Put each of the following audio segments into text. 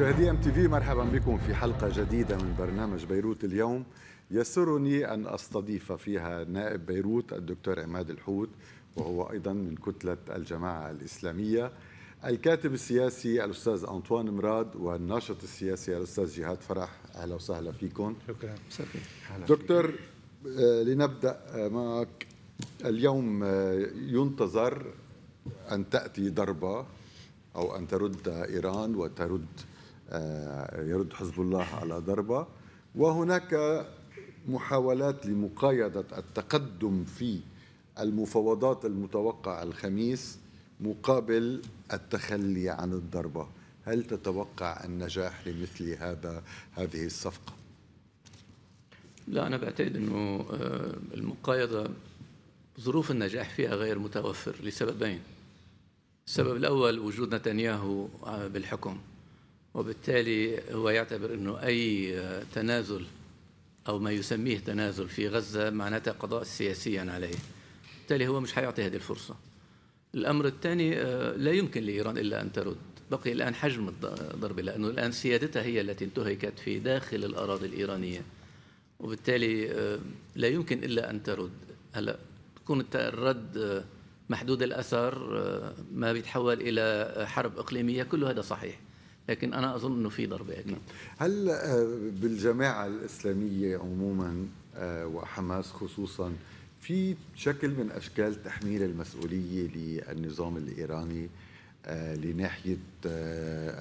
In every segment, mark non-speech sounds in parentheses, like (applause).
مشاهدي ام تي في مرحبا بكم في حلقه جديده من برنامج بيروت اليوم يسرني ان استضيف فيها نائب بيروت الدكتور عماد الحوت وهو ايضا من كتله الجماعه الاسلاميه الكاتب السياسي الاستاذ انطوان مراد والناشط السياسي الاستاذ جهاد فرح اهلا وسهلا فيكم شكرا دكتور آه، لنبدا آه، معك اليوم آه، ينتظر ان تاتي ضربه او ان ترد ايران وترد آه، يرد حزب الله على ضربة وهناك محاولات لمقايضة التقدم في المفاوضات المتوقعة الخميس مقابل التخلي عن الضربة هل تتوقع النجاح لمثل هذا هذه الصفقة؟ لا أنا بعتقد أنه آه، المقايضة ظروف النجاح فيها غير متوفر لسببين السبب الأول وجود نتنياهو آه، بالحكم وبالتالي هو يعتبر أنه أي تنازل أو ما يسميه تنازل في غزة معناتها قضاء سياسيا عليه بالتالي هو مش حيعطي هذه الفرصة الأمر الثاني آه، لا يمكن لإيران إلا أن ترد بقي الآن حجم الضرب لأنه الآن سيادتها هي التي انتهكت في داخل الأراضي الإيرانية وبالتالي آه، لا يمكن إلا أن ترد هلا تكون الرد آه، محدود الأثر ما بيتحول إلى حرب إقليمية كل هذا صحيح لكن انا اظن انه في ضربه اكيد نعم. هل آه، بالجماعه الاسلاميه عموما آه، وحماس خصوصا في شكل من اشكال تحميل المسؤوليه للنظام الايراني آه، لناحيه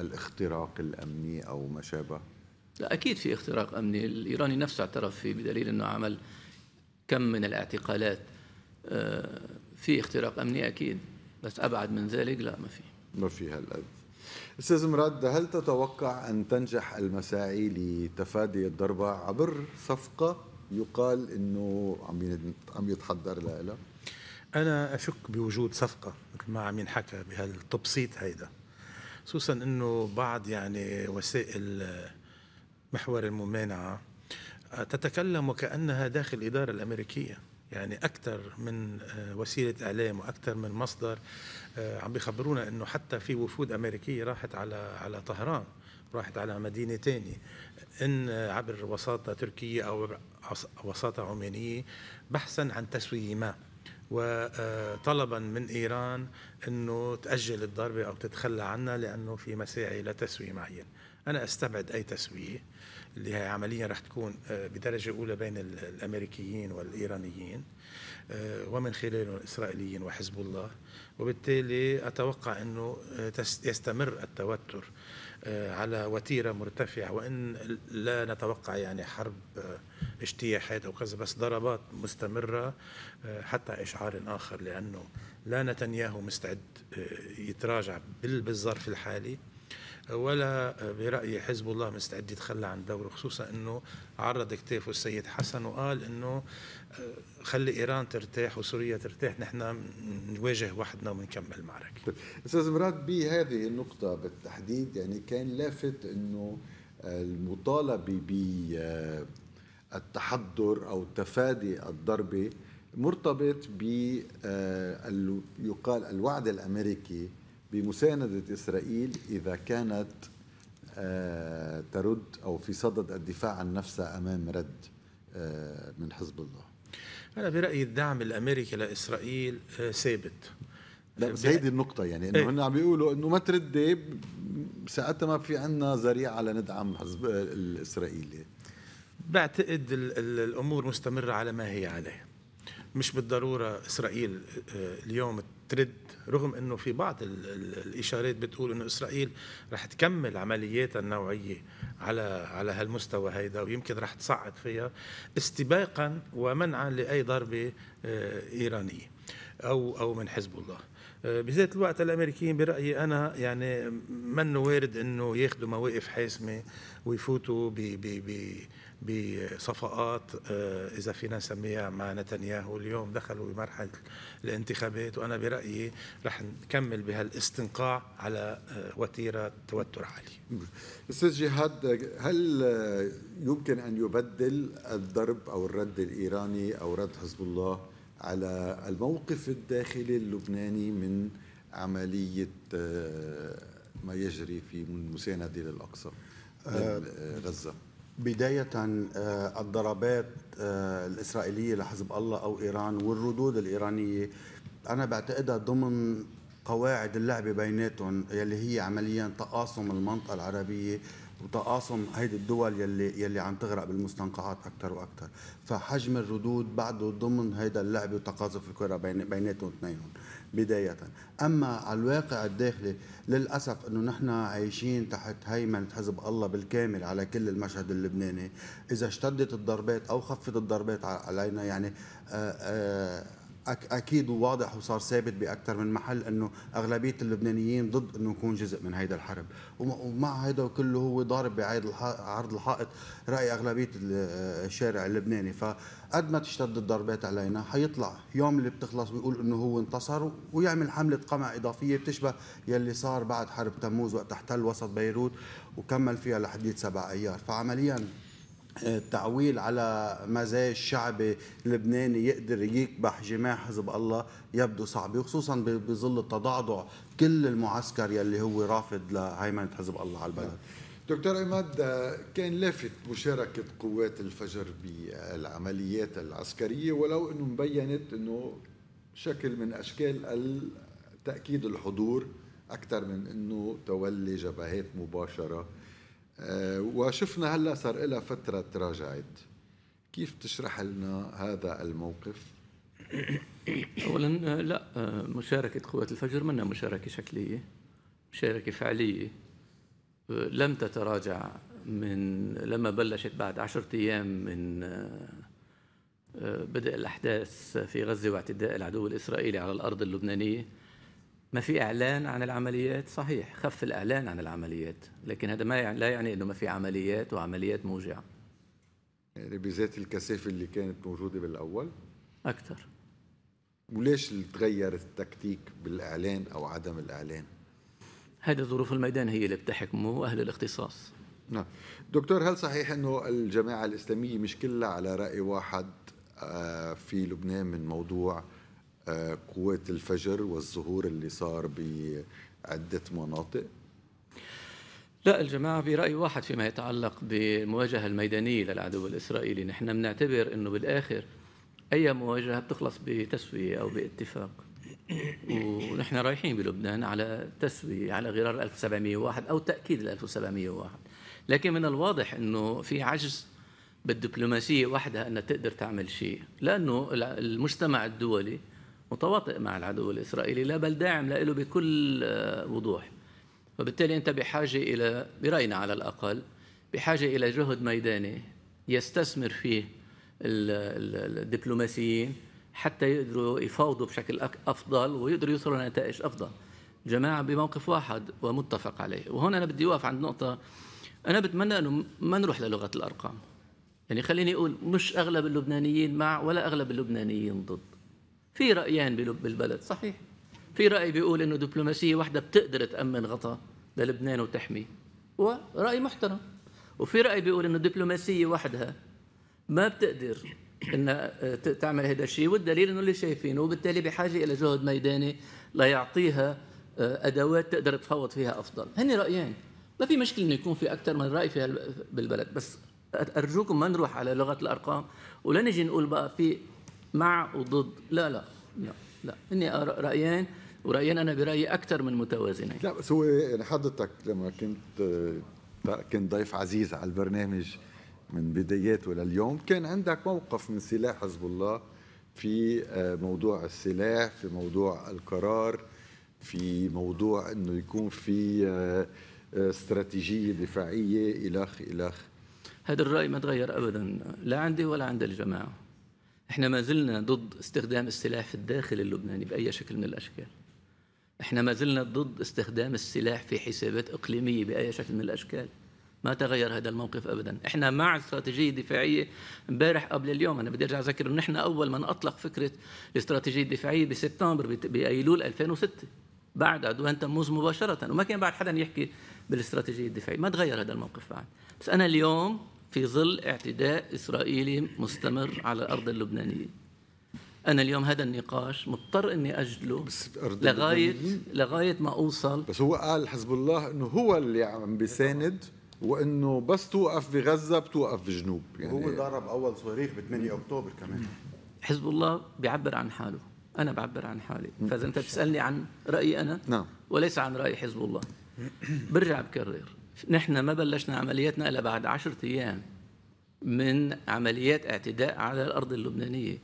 الاختراق الامني او ما شابه؟ لا اكيد في اختراق امني، الايراني نفسه اعترف فيه بدليل انه عمل كم من الاعتقالات في اختراق امني اكيد بس ابعد من ذلك لا ما في ما في هالقد استاذ مراد هل تتوقع ان تنجح المساعي لتفادي الضربه عبر صفقه يقال انه عم عم يتحضر لها؟ انا اشك بوجود صفقه مثل ما عم ينحكى بهالتبسيط هيدا خصوصا انه بعض يعني وسائل محور الممانعه تتكلم وكانها داخل الاداره الامريكيه يعني اكثر من آه، وسيله اعلام واكثر من مصدر آه، عم بيخبرونا انه حتى في وفود امريكيه راحت على على طهران راحت على مدينه ثانيه ان آه، عبر وساطه تركيه او وساطه عمانيه بحثا عن تسويه ما وطلبا من ايران انه تاجل الضربه او تتخلى عنها لانه في مساعي لتسويه معين انا استبعد اي تسويه اللي هي عمليا راح تكون آه، بدرجة أولى بين الأمريكيين والإيرانيين آه، ومن خلاله الإسرائيليين وحزب الله وبالتالي أتوقع أنه آه، يستمر التوتر على وتيرة مرتفعة وإن لا نتوقع يعني حرب اجتياحات أو كذا بس ضربات مستمرة حتى إشعار آخر لأنه لا نتنياهو مستعد يتراجع بالظرف الحالي ولا برأيي حزب الله مستعد يتخلى عن دوره خصوصا أنه عرض كتافه السيد حسن وقال أنه آه، خلي إيران ترتاح وسوريا ترتاح نحن نواجه وحدنا ونكمل معركة طيب، أستاذ مراد بهذه النقطة بالتحديد يعني كان لافت أنه المطالبة بالتحضر آه، أو تفادي الضربة مرتبط ب آه، يقال الوعد الأمريكي بمساندة إسرائيل إذا كانت آه، ترد أو في صدد الدفاع عن نفسها أمام رد آه، من حزب الله أنا برأيي الدعم الأمريكي لإسرائيل آه، ثابت لا بس هيدي النقطة يعني انه إيه. هن عم بيقولوا انه ما تردي إيه، ساعتها ما في عندنا ذريعة لندعم حزب الاسرائيلي بعتقد الامور مستمرة على ما هي عليه مش بالضرورة اسرائيل اليوم ترد رغم انه في بعض الاشارات بتقول انه اسرائيل رح تكمل عملياتها النوعيه على على هالمستوى هيدا ويمكن رح تصعد فيها استباقا ومنعا لاي ضربه آه، ايرانيه او او من حزب الله آه، بذات الوقت الامريكيين برايي انا يعني منه وارد انه ياخذوا مواقف حاسمه ويفوتوا ب ب ب بصفقات آه، إذا فينا نسميها مع نتنياهو اليوم دخلوا بمرحلة الانتخابات وأنا برأيي رح نكمل بهالاستنقاع على آه، وتيرة توتر عالي أستاذ جهاد هل يمكن أن يبدل الضرب أو الرد الإيراني أو رد حزب الله على الموقف الداخلي اللبناني من عملية آه، ما يجري في مساندة للأقصى غزة بداية آه، الضربات آه، الإسرائيلية لحزب الله أو إيران والردود الإيرانية أنا بعتقدها ضمن قواعد اللعبة بيناتهم يلي هي عمليا تقاسم المنطقة العربية وتقاسم هيدي الدول يلي يلي عم تغرق بالمستنقعات اكثر واكثر، فحجم الردود بعده ضمن هيدا اللعبه وتقاذف الكره بين بيناتهم اثنينهم. بداية أما على الواقع الداخلي للأسف أنه نحن عايشين تحت هيمنة حزب الله بالكامل على كل المشهد اللبناني إذا اشتدت الضربات أو خفت الضربات علينا يعني آآ آه، آآ آه، اكيد وواضح وصار ثابت باكثر من محل انه اغلبيه اللبنانيين ضد انه نكون جزء من هيدا الحرب ومع هيدا كله هو ضارب بعيد عرض الحائط راي اغلبيه الشارع اللبناني فقد ما تشتد الضربات علينا حيطلع يوم اللي بتخلص بيقول انه هو انتصر ويعمل حمله قمع اضافيه بتشبه يلي صار بعد حرب تموز وقت احتل وسط بيروت وكمل فيها لحديت سبع ايار فعمليا التعويل على مزايا الشعب اللبناني يقدر يكبح جماح حزب الله يبدو صعب وخصوصا بظل التضعضع كل المعسكر يلي هو رافض لهيمنه حزب الله على البلد دكتور عماد آه، كان لافت مشاركة قوات الفجر بالعمليات العسكرية ولو أنه مبينت أنه شكل من أشكال تأكيد الحضور أكثر من أنه تولي جبهات مباشرة آه، وشفنا هلا صار لها فتره تراجعت كيف تشرح لنا هذا الموقف؟ اولا آه، لا آه، مشاركه قوات الفجر منها مشاركه شكليه مشاركه فعليه لم تتراجع من لما بلشت بعد عشرة أيام من بدء الأحداث في غزة واعتداء العدو الإسرائيلي على الأرض اللبنانية ما في إعلان عن العمليات صحيح خف الإعلان عن العمليات لكن هذا ما يعني لا يعني أنه ما في عمليات وعمليات موجعة يعني بذات الكثافة اللي كانت موجودة بالأول أكثر وليش تغير التكتيك بالإعلان أو عدم الإعلان؟ هذه ظروف الميدان هي اللي بتحكمه وأهل الاختصاص نعم دكتور هل صحيح أنه الجماعة الإسلامية مش كلها على رأي واحد آه، في لبنان من موضوع قوة الفجر والظهور اللي صار بعدة مناطق؟ لا الجماعة برأي واحد فيما يتعلق بالمواجهة الميدانية للعدو الإسرائيلي نحن بنعتبر أنه بالآخر أي مواجهة بتخلص بتسوية أو باتفاق ونحن رايحين بلبنان على تسوية على غرار 1701 أو تأكيد 1701 لكن من الواضح أنه في عجز بالدبلوماسية وحدها أنها تقدر تعمل شيء لأنه المجتمع الدولي متواطئ مع العدو الإسرائيلي لا بل داعم له بكل آه، وضوح وبالتالي أنت بحاجة إلى برأينا على الأقل بحاجة إلى جهد ميداني يستثمر فيه الدبلوماسيين حتى يقدروا يفاوضوا بشكل أفضل ويقدروا يوصلوا لنتائج أفضل جماعة بموقف واحد ومتفق عليه وهنا أنا بدي أوقف عند نقطة أنا بتمنى أنه ما نروح للغة الأرقام يعني خليني أقول مش أغلب اللبنانيين مع ولا أغلب اللبنانيين ضد في رأيان يعني بلب البلد صحيح في رأي بيقول إنه دبلوماسية واحدة بتقدر تأمن غطاء للبنان وتحميه ورأي محترم وفي رأي بيقول إنه دبلوماسية وحدها ما بتقدر انها آه، تعمل هذا الشيء والدليل انه اللي شايفينه وبالتالي بحاجه الى جهد ميداني ليعطيها آه، ادوات تقدر تفوض فيها افضل هن رايين ما في مشكله انه يكون في اكثر من راي في بالبلد بس ارجوكم ما نروح على لغه الارقام ولا نجي نقول بقى في مع وضد لا لا لا لا اني رايين ورايين انا برايي اكثر من متوازنين لا بس هو يعني حضرتك لما كنت آه، كنت ضيف عزيز على البرنامج من بداياته لليوم كان عندك موقف من سلاح حزب الله في آه، موضوع السلاح في موضوع القرار في موضوع انه يكون في آه، استراتيجيه دفاعيه الخ الخ هذا الراي ما تغير ابدا لا عندي ولا عند الجماعه احنا ما زلنا ضد استخدام السلاح في الداخل اللبناني باي شكل من الاشكال احنا ما زلنا ضد استخدام السلاح في حسابات اقليميه باي شكل من الاشكال ما تغير هذا الموقف ابدا احنا مع استراتيجيه دفاعيه امبارح قبل اليوم انا بدي ارجع اذكر انه نحن اول من اطلق فكره الاستراتيجيه الدفاعيه بسبتمبر بايلول 2006 بعد عدوان تموز مباشره وما كان بعد حدا يحكي بالاستراتيجيه الدفاعيه ما تغير هذا الموقف بعد بس انا اليوم في ظل اعتداء إسرائيلي مستمر على الأرض اللبنانية أنا اليوم هذا النقاش مضطر إني أجله بس لغاية لغاية ما أوصل بس هو قال حزب الله إنه هو اللي عم بيساند وانه بس توقف بغزه بتوقف بجنوب يعني هو ضرب اول صواريخ ب 8 اكتوبر كمان حزب الله بيعبر عن حاله انا بعبر عن حالي فاذا انت بتسالني عن رايي انا نعم وليس عن راي حزب الله برجع بكرر نحن ما بلشنا عملياتنا إلا بعد عشرة أيام من عمليات اعتداء على الأرض اللبنانية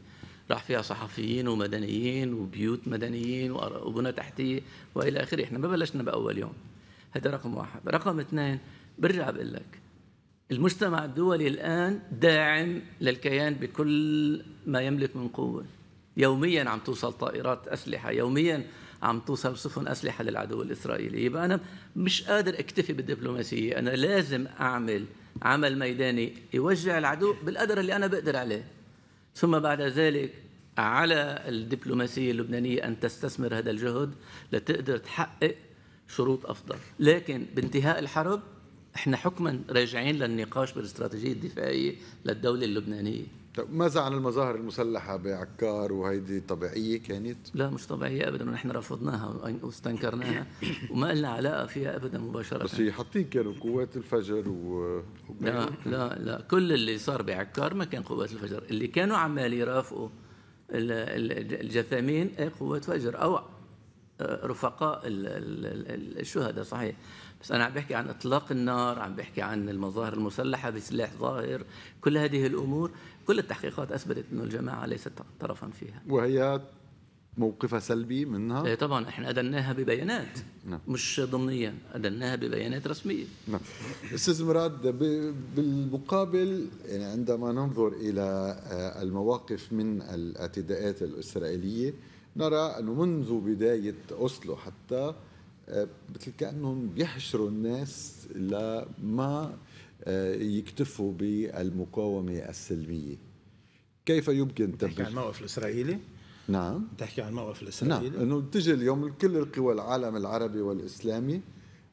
راح فيها صحفيين ومدنيين وبيوت مدنيين وبنى تحتية وإلى آخره إحنا ما بلشنا بأول يوم هذا رقم واحد رقم اثنين برجع بقول لك المجتمع الدولي الآن داعم للكيان بكل ما يملك من قوة يوميا عم توصل طائرات أسلحة يوميا عم توصل سفن اسلحه للعدو الاسرائيلي يبقى انا مش قادر اكتفي بالدبلوماسيه انا لازم اعمل عمل ميداني يوجع العدو بالقدر اللي انا بقدر عليه ثم بعد ذلك على الدبلوماسيه اللبنانيه ان تستثمر هذا الجهد لتقدر تحقق شروط افضل لكن بانتهاء الحرب احنا حكما راجعين للنقاش بالاستراتيجيه الدفاعيه للدوله اللبنانيه طيب ماذا عن المظاهر المسلحه بعكار وهيدي طبيعيه كانت؟ لا مش طبيعيه ابدا ونحن رفضناها واستنكرناها وما لنا علاقه فيها ابدا مباشره بس هي حاطين كانوا قوات الفجر و لا لا لا كل اللي صار بعكار ما كان قوات الفجر اللي كانوا عمال يرافقوا الجثامين قوات فجر او رفقاء الشهداء صحيح بس أنا عم بحكي عن إطلاق النار عم بحكي عن المظاهر المسلحة بسلاح ظاهر كل هذه الأمور كل التحقيقات أثبتت انه الجماعة ليست طرفا فيها وهي موقفها سلبي منها؟ ايه طبعا احنا ادناها ببيانات نعم. مش ضمنيا ادناها ببيانات رسميه نعم استاذ مراد بالمقابل يعني عندما ننظر الى آه، المواقف من الاعتداءات الاسرائيليه نرى انه منذ بدايه اوسلو حتى مثل آه، كانهم بيحشروا الناس لما آه، يكتفوا بالمقاومه السلميه كيف يمكن تبرير عن الموقف الاسرائيلي نعم تحكي عن الموقف نعم، الاسرائيلي نعم انه تجي اليوم كل القوى العالم العربي والاسلامي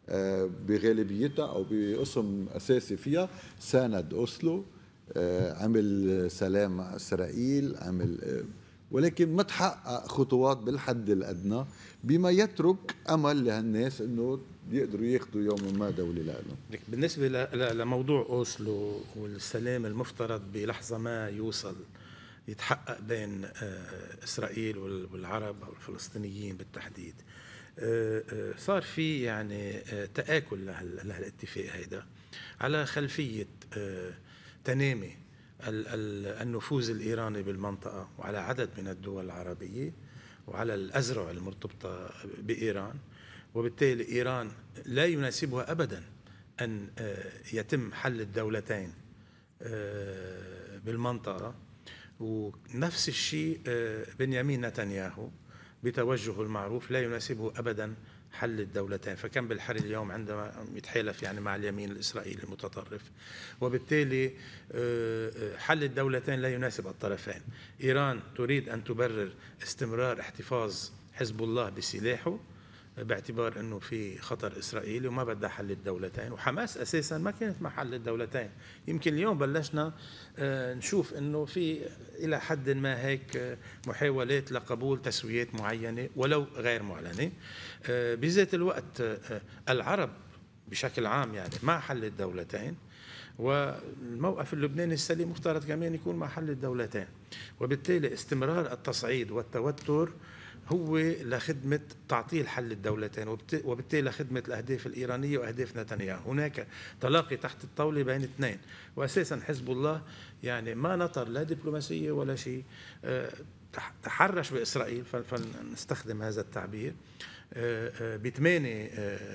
آه، بغالبيتها او بقسم اساسي فيها ساند اوسلو عمل سلام مع اسرائيل عمل ولكن ما تحقق خطوات بالحد الادنى بما يترك امل لهالناس انه يقدروا ياخذوا يوما ما دوله لهم بالنسبه لموضوع اوسلو والسلام المفترض بلحظه ما يوصل يتحقق بين آه، اسرائيل والعرب او الفلسطينيين بالتحديد آه، آه، صار في يعني تآكل لهالاتفاق هيدا على خلفيه تنامي النفوذ الإيراني بالمنطقة وعلى عدد من الدول العربية وعلى الأزرع المرتبطة بإيران وبالتالي إيران لا يناسبها أبدا أن آه، يتم حل الدولتين آه، بالمنطقة ونفس الشيء آه، بنيامين نتنياهو بتوجهه المعروف لا يناسبه أبدا حل الدولتين فكم بالحري اليوم عندما يتحالف يعني مع اليمين الإسرائيلي المتطرف وبالتالي آه، آه، حل الدولتين لا يناسب الطرفين إيران تريد أن تبرر استمرار احتفاظ حزب الله بسلاحه باعتبار انه في خطر اسرائيلي وما بدها حل الدولتين وحماس اساسا ما كانت مع حل الدولتين يمكن اليوم بلشنا آه، نشوف انه في الى حد ما هيك آه، محاولات لقبول تسويات معينه ولو غير معلنه آه، بذات الوقت العرب بشكل عام يعني مع حل الدولتين والموقف اللبناني السليم مفترض كمان يكون مع حل الدولتين وبالتالي استمرار التصعيد والتوتر هو لخدمة تعطيل حل الدولتين وبالتالي لخدمة الأهداف الإيرانية وأهداف نتنياهو هناك تلاقي تحت الطاولة بين اثنين وأساسا حزب الله يعني ما نطر لا دبلوماسية ولا شيء آه، تحرش بإسرائيل فلنستخدم هذا التعبير ب 8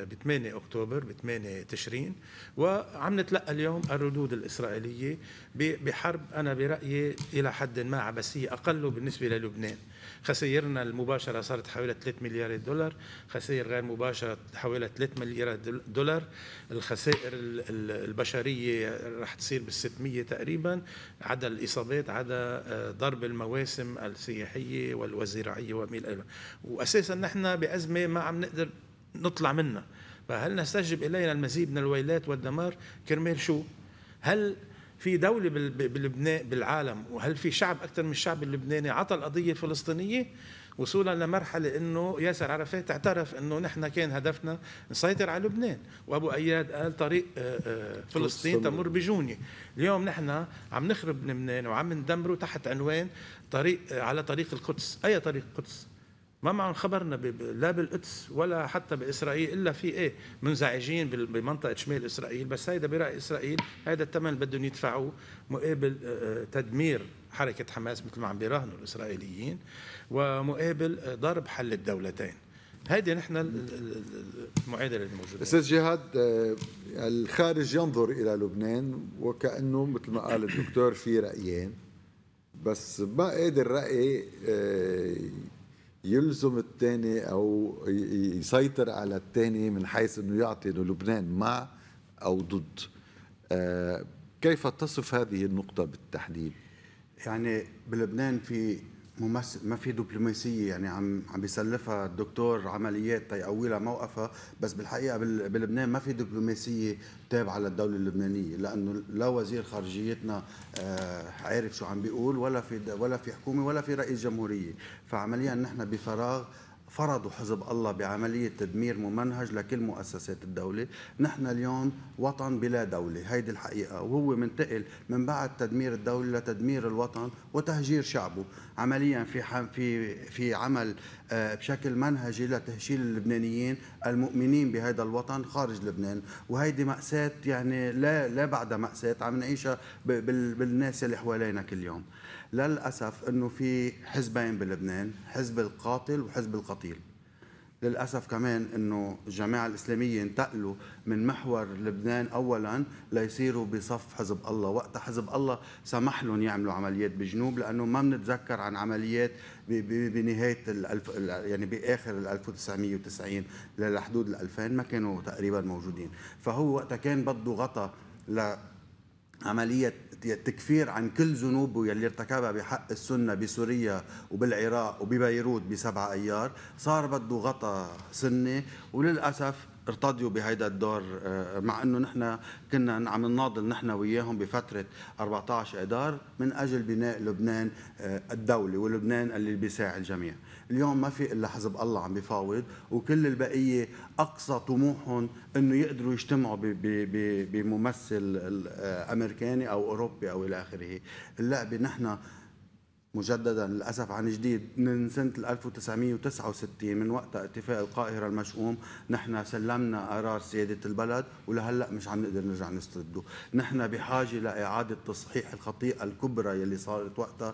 ب 8 اكتوبر ب 8 تشرين وعم نتلقى اليوم الردود الاسرائيليه بحرب انا برايي الى حد ما عبثيه اقل بالنسبه للبنان خسائرنا المباشرة صارت حوالي 3 مليار دولار خسائر غير مباشرة حوالي 3 مليار دولار الخسائر البشرية رح تصير بال 600 تقريبا عدا الإصابات عدا آه، ضرب المواسم السياحية والزراعية وما إلى وأساسا نحن بأزمة ما عم نقدر نطلع منها فهل نستجب إلينا المزيد من الويلات والدمار كرمال شو؟ هل في دولة بلبنان بالعالم وهل في شعب أكثر من الشعب اللبناني عطى القضية الفلسطينية وصولا لمرحلة أنه ياسر عرفات اعترف أنه نحن كان هدفنا نسيطر على لبنان وأبو أياد قال طريق آه، آه، فلسطين تمر بجوني اليوم نحن عم نخرب لبنان وعم ندمره تحت عنوان طريق آه، على طريق القدس أي طريق القدس ما معهم خبرنا لا بالقدس ولا حتى باسرائيل الا في ايه منزعجين بمنطقه شمال اسرائيل بس هيدا براي اسرائيل هيدا الثمن اللي بدهم يدفعوه مقابل آه، آه، تدمير حركه حماس مثل ما عم بيراهنوا الاسرائيليين ومقابل آه، ضرب حل الدولتين هيدي نحن المعادله الموجوده استاذ جهاد الخارج ينظر الى لبنان وكانه مثل ما قال الدكتور في رايين بس ما قادر راي يلزم الثاني او يسيطر على الثاني من حيث انه يعطي للبنان مع او ضد آه، كيف تصف هذه النقطه بالتحديد يعني بلبنان في ممثل ما في دبلوماسيه يعني عم عم بيسلفها الدكتور عمليات تيقوي لها موقفها بس بالحقيقه بلبنان ما في دبلوماسيه تابعه للدوله اللبنانيه لانه لا وزير خارجيتنا آه، عارف شو عم بيقول ولا في ولا في حكومه ولا في رئيس جمهوريه فعمليا نحن بفراغ فرضوا حزب الله بعملية تدمير ممنهج لكل مؤسسات الدولة نحن اليوم وطن بلا دولة هيدي الحقيقة وهو منتقل من بعد تدمير الدولة لتدمير الوطن وتهجير شعبه عمليا في في في عمل آه، بشكل منهجي لتهشيل اللبنانيين المؤمنين بهذا الوطن خارج لبنان وهيدي مأساة يعني لا لا بعدها مأساة عم نعيشها بالناس اللي حوالينا كل يوم للاسف انه في حزبين بلبنان حزب القاتل وحزب القتيل للاسف كمان انه الجماعه الاسلاميه انتقلوا من محور لبنان اولا ليصيروا بصف حزب الله، وقت حزب الله سمح لهم يعملوا عمليات بجنوب لانه ما بنتذكر عن عمليات بنهايه الالف يعني باخر ال 1990 لحدود ال 2000 ما كانوا تقريبا موجودين، فهو وقتها كان بده غطى ل عملية التكفير عن كل ذنوبه يلي ارتكبها بحق السنه بسوريا وبالعراق وببيروت بسبعة ايار صار بده غطى سنه وللاسف ارتضيوا بهيدا الدور آه، مع انه نحن كنا عم نناضل نحن وياهم بفتره 14 اذار من اجل بناء لبنان آه، الدولي ولبنان اللي بيساعد الجميع اليوم ما في الا حزب الله عم بفاوض وكل البقيه اقصى طموحهم انه يقدروا يجتمعوا بممثل آه، امريكاني او اوروبي او الى اخره اللعبه نحن مجددا للاسف عن جديد من سنه 1969 من وقت اتفاق القاهره المشؤوم نحن سلمنا قرار سياده البلد ولهلا مش عم نقدر نرجع نسترده، نحن بحاجه لاعاده تصحيح الخطيئه الكبرى يلي صارت وقتها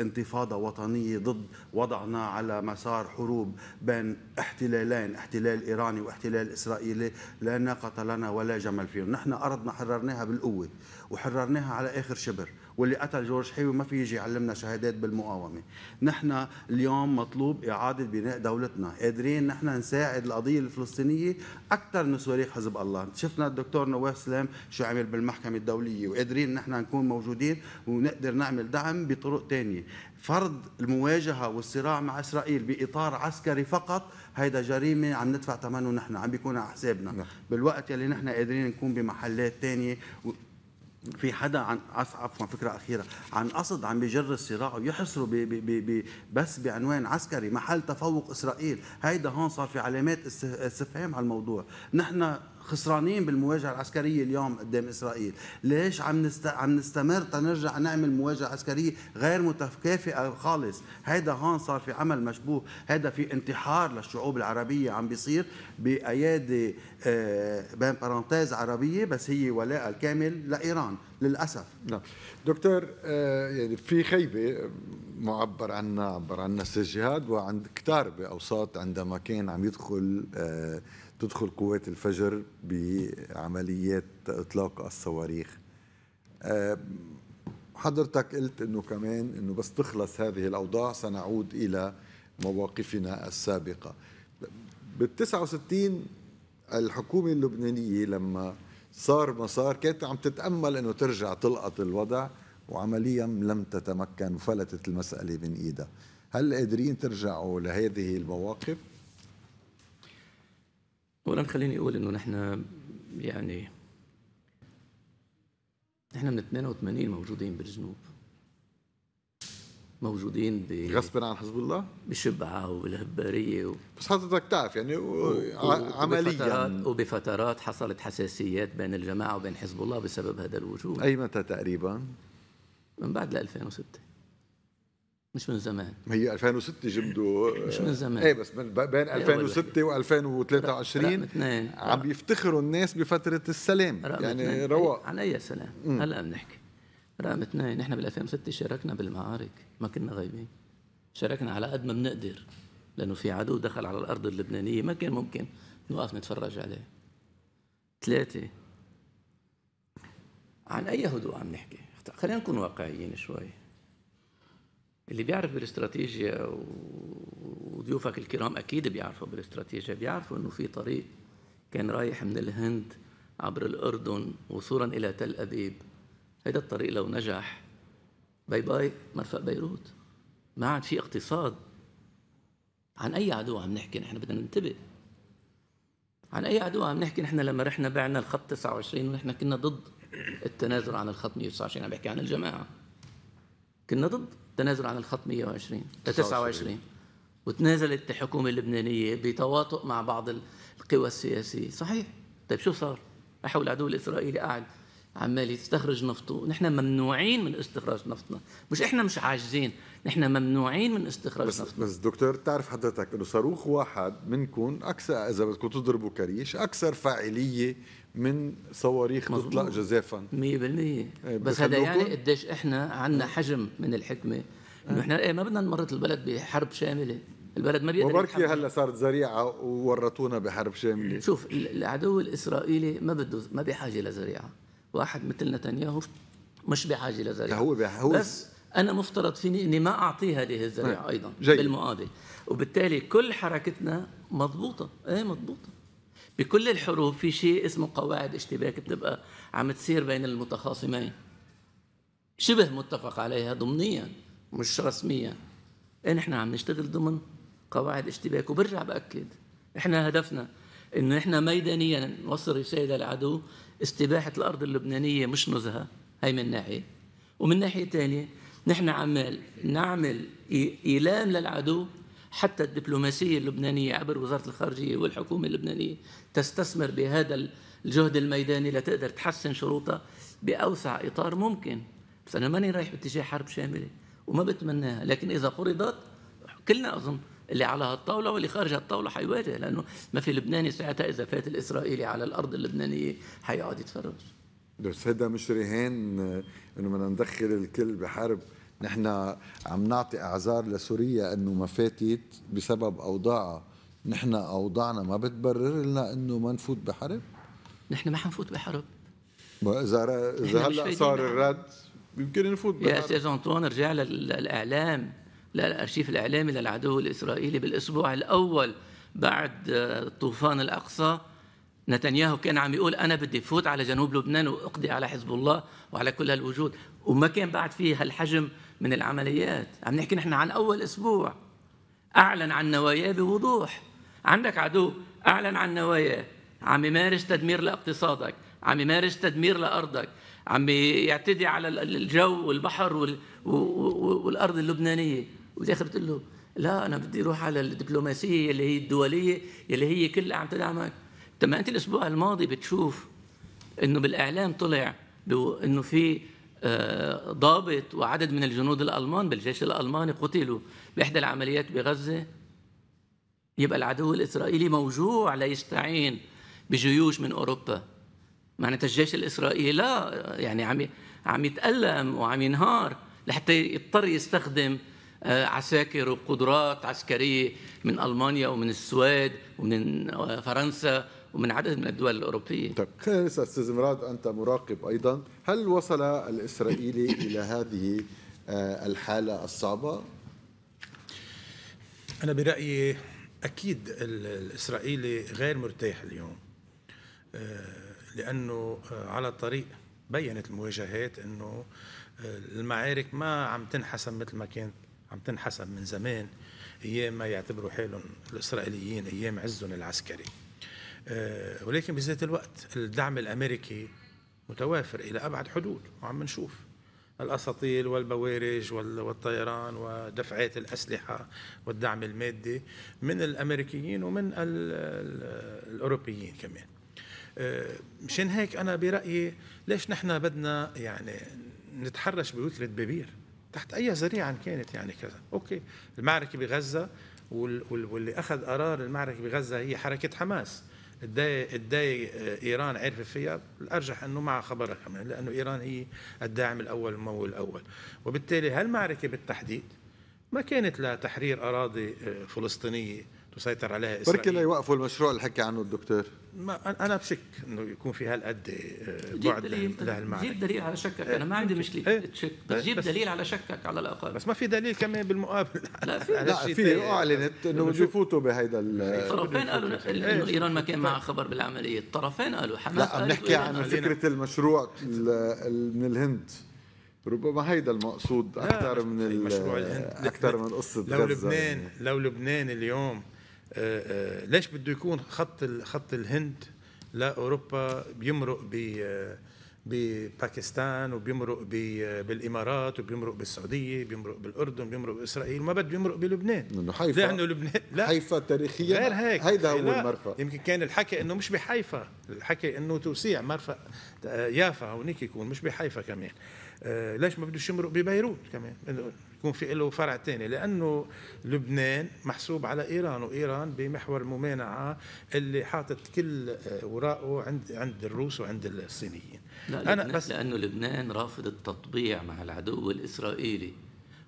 انتفاضة وطنية ضد وضعنا على مسار حروب بين احتلالين احتلال إيراني واحتلال إسرائيلي لا ناقة لنا ولا جمل فيهم نحن أرضنا حررناها بالقوة وحررناها على آخر شبر واللي قتل جورج حيوي ما في يجي يعلمنا شهادات بالمقاومه نحن اليوم مطلوب اعاده بناء دولتنا قادرين نحن نساعد القضيه الفلسطينيه اكثر من صواريخ حزب الله شفنا الدكتور نواف سلام شو عمل بالمحكمه الدوليه وقادرين نحن نكون موجودين ونقدر نعمل دعم بطرق ثانيه فرض المواجهه والصراع مع اسرائيل باطار عسكري فقط هيدا جريمه عم ندفع ثمنه نحن عم بيكون على حسابنا نعم. بالوقت يلي نحن قادرين نكون بمحلات ثانيه في حدا عن عفوا فكره اخيره عن قصد عم بيجر الصراع ويحصره بي بي بي بس بعنوان عسكري محل تفوق اسرائيل هيدا هون صار في علامات استفهام على الموضوع نحن خسرانين بالمواجهه العسكريه اليوم قدام اسرائيل، ليش عم نست... عم نستمر تنرجع نعمل مواجهه عسكريه غير متكافئه خالص، هيدا هون صار في عمل مشبوه، هيدا في انتحار للشعوب العربيه عم بيصير بايادي آه، بين بارانتيز عربيه بس هي ولاء الكامل لايران للاسف. نعم. دكتور آه، يعني في خيبه معبر عنها عبر عنها جهاد وعند كتار باوساط عندما كان عم يدخل آه تدخل قوات الفجر بعمليات اطلاق الصواريخ آه، حضرتك قلت انه كمان انه بس تخلص هذه الاوضاع سنعود الى مواقفنا السابقه بال 69 الحكومه اللبنانيه لما صار ما صار كانت عم تتامل انه ترجع تلقط الوضع وعمليا لم تتمكن وفلتت المساله من ايدها هل قادرين ترجعوا لهذه المواقف أولا خليني أقول إنه نحن يعني نحن من 82 موجودين بالجنوب موجودين ب غصبا عن حزب الله؟ بشبعة وبالهبارية و... بس حضرتك تعرف يعني و... و... عمليا وبفترات, وبفترات حصلت حساسيات بين الجماعة وبين حزب الله بسبب هذا الوجود أي متى تقريبا؟ من بعد 2006 مش من زمان ما هي 2006 جبدوا (laughs) مش من آه، زمان ايه بس بين 2006 و2023 عم يفتخروا الناس بفتره السلام يعني رواق على اي سلام هلا بنحكي رقم اثنين نحن بال 2006 شاركنا بالمعارك ما كنا غايبين شاركنا على قد ما بنقدر لانه في عدو دخل على الارض اللبنانيه ما كان ممكن نوقف نتفرج عليه ثلاثه عن اي هدوء عم نحكي خلينا نكون واقعيين شوي اللي بيعرف بالاستراتيجيا وضيوفك الكرام اكيد بيعرفوا بالاستراتيجيا بيعرفوا انه في طريق كان رايح من الهند عبر الاردن وصولا الى تل ابيب هذا الطريق لو نجح باي باي مرفق بيروت ما عاد في اقتصاد عن اي عدو عم نحكي نحن بدنا ننتبه عن اي عدو عم نحكي نحن لما رحنا بعنا الخط 29 ونحن كنا ضد التنازل عن الخط 129 عم بحكي عن الجماعه كنا ضد تنازل عن الخط 120 ل 29 وتنازلت الحكومه اللبنانيه بتواطؤ مع بعض القوى السياسيه صحيح طيب شو صار؟ احول العدو الاسرائيلي قاعد عمال يستخرج نفطه ونحن ممنوعين من استخراج نفطنا مش احنا مش عاجزين نحن ممنوعين من استخراج بس نفطنا بس دكتور تعرف حضرتك انه صاروخ واحد منكم اكثر اذا بدكم تضربوا كريش اكثر فاعليه من صواريخ تطلق جزافا 100% بس هذا يعني قديش احنا عندنا آه. حجم من الحكمه آه. انه احنا ايه ما بدنا نمرط البلد بحرب شامله البلد ما بيقدر وبركي هلا صارت زريعه وورطونا بحرب شامله شوف العدو الاسرائيلي ما بده ما بحاجه لزريعه واحد مثل نتنياهو مش بحاجه لذريعه هو هو بس انا مفترض فيني اني ما اعطيه هذه الذريعه نعم. ايضا جاي. بالمقابل وبالتالي كل حركتنا مضبوطه ايه مضبوطه بكل الحروب في شيء اسمه قواعد اشتباك بتبقى عم تصير بين المتخاصمين شبه متفق عليها ضمنيا مش رسميا إيه نحن عم نشتغل ضمن قواعد اشتباك وبرجع باكد احنا هدفنا انه احنا ميدانيا نوصل رساله للعدو استباحة الأرض اللبنانية مش نزهة هي من ناحية ومن ناحية ثانية نحن عمال نعمل إيلام للعدو حتى الدبلوماسية اللبنانية عبر وزارة الخارجية والحكومة اللبنانية تستثمر بهذا الجهد الميداني لتقدر تحسن شروطها بأوسع إطار ممكن بس أنا ماني رايح باتجاه حرب شاملة وما بتمناها لكن إذا فرضت كلنا أظن اللي على هالطاوله واللي خارج هالطاوله حيواجه لانه ما في لبناني ساعتها اذا فات الاسرائيلي على الارض اللبنانيه حيقعد يتفرج بس هيدا مش رهان انه بدنا ندخل الكل بحرب نحن عم نعطي اعذار لسوريا انه ما فاتت بسبب اوضاعها نحن اوضاعنا ما بتبرر لنا انه ما نفوت بحرب نحن ما حنفوت بحرب اذا اذا هلا صار الرد يمكن نفوت بحرب يا استاذ انطوان رجع للاعلام للأرشيف الإعلامي للعدو الإسرائيلي بالأسبوع الأول بعد طوفان الأقصى نتنياهو كان عم يقول أنا بدي فوت على جنوب لبنان وأقضي على حزب الله وعلى كل هالوجود وما كان بعد فيه هالحجم من العمليات عم نحكي نحن عن أول أسبوع أعلن عن نواياه بوضوح عندك عدو أعلن عن نواياه عم يمارس تدمير لاقتصادك عم يمارس تدمير لأرضك عم يعتدي على الجو والبحر والأرض اللبنانية وفي الاخر قلت له لا انا بدي اروح على الدبلوماسيه اللي هي الدوليه اللي هي كلها عم تدعمك طب ما انت الاسبوع الماضي بتشوف انه بالاعلام طلع انه في آه، ضابط وعدد من الجنود الالمان بالجيش الالماني قتلوا باحدى العمليات بغزه يبقى العدو الاسرائيلي موجوع ليستعين بجيوش من اوروبا معناتها الجيش الاسرائيلي لا يعني عم عم يتالم وعم ينهار لحتى يضطر يستخدم آه، عساكر وقدرات عسكريه من المانيا ومن السويد ومن آه، فرنسا ومن عدد من الدول الاوروبيه. طيب خلينا نسال استاذ مراد انت مراقب ايضا، هل وصل الاسرائيلي الى هذه آه، الحاله الصعبه؟ انا برايي اكيد الاسرائيلي غير مرتاح اليوم. لانه على طريق بينت المواجهات انه المعارك ما عم تنحسم مثل ما كانت عم تنحسب من زمان ايام ما يعتبروا حالهم الاسرائيليين ايام عزهم العسكري آه، ولكن بذات الوقت الدعم الامريكي متوافر الى ابعد حدود وعم نشوف الاساطيل والبوارج والطيران ودفعات الاسلحه والدعم المادي من الامريكيين ومن الاوروبيين كمان آه، مشان هيك انا برايي ليش نحن بدنا يعني نتحرش بوكره بابير تحت أي ذريعة كانت يعني كذا أوكي المعركة بغزة واللي أخذ قرار المعركة بغزة هي حركة حماس الداي ايران عرفت فيها الارجح انه مع خبرها كمان لانه ايران هي الداعم الاول والممول الاول وبالتالي هالمعركه بالتحديد ما كانت لتحرير اراضي آه، فلسطينيه تسيطر عليها اسرائيل بركي لا يوقفوا المشروع اللي حكى عنه الدكتور ما انا بشك انه يكون في هالقد آه، بعد لهالمعنى جيب دليل على شكك انا ما عندي مشكله ايه تشك بس إيه. جيب بس دليل على شكك على الاقل بس ما في دليل كمان بالمقابل (laughs) لا في (laughs) لا في اعلنت انه بده يفوتوا بهيدا الطرفين إيه. قالوا انه إيه، ايران ما كان معها خبر بالعمليه الطرفين قالوا حماس لا عم نحكي عن فكره المشروع من الهند ربما هيدا المقصود اكثر من الهند اكثر من قصه لو لبنان لو لبنان اليوم آه، آه، ليش بده يكون خط خط الهند لاوروبا بيمرق ب آه، بباكستان وبيمرق بالامارات وبيمرق بالسعوديه بيمرق بالاردن بيمرق باسرائيل ما بده يمرق بلبنان لانه حيفا لانه لبنان لا حيفا تاريخيا غير هيك هيدا هو المرفأ يمكن كان الحكي انه مش بحيفا الحكي انه توسيع مرفأ يافا هونيك يكون مش بحيفا كمان ليش ما بدوش يمرق ببيروت كمان يكون في له فرع ثاني لانه لبنان محسوب على ايران وايران بمحور الممانعه اللي حاطط كل وراءه عند عند الروس وعند الصينيين لا انا بس لانه لبنان رافض التطبيع مع العدو الاسرائيلي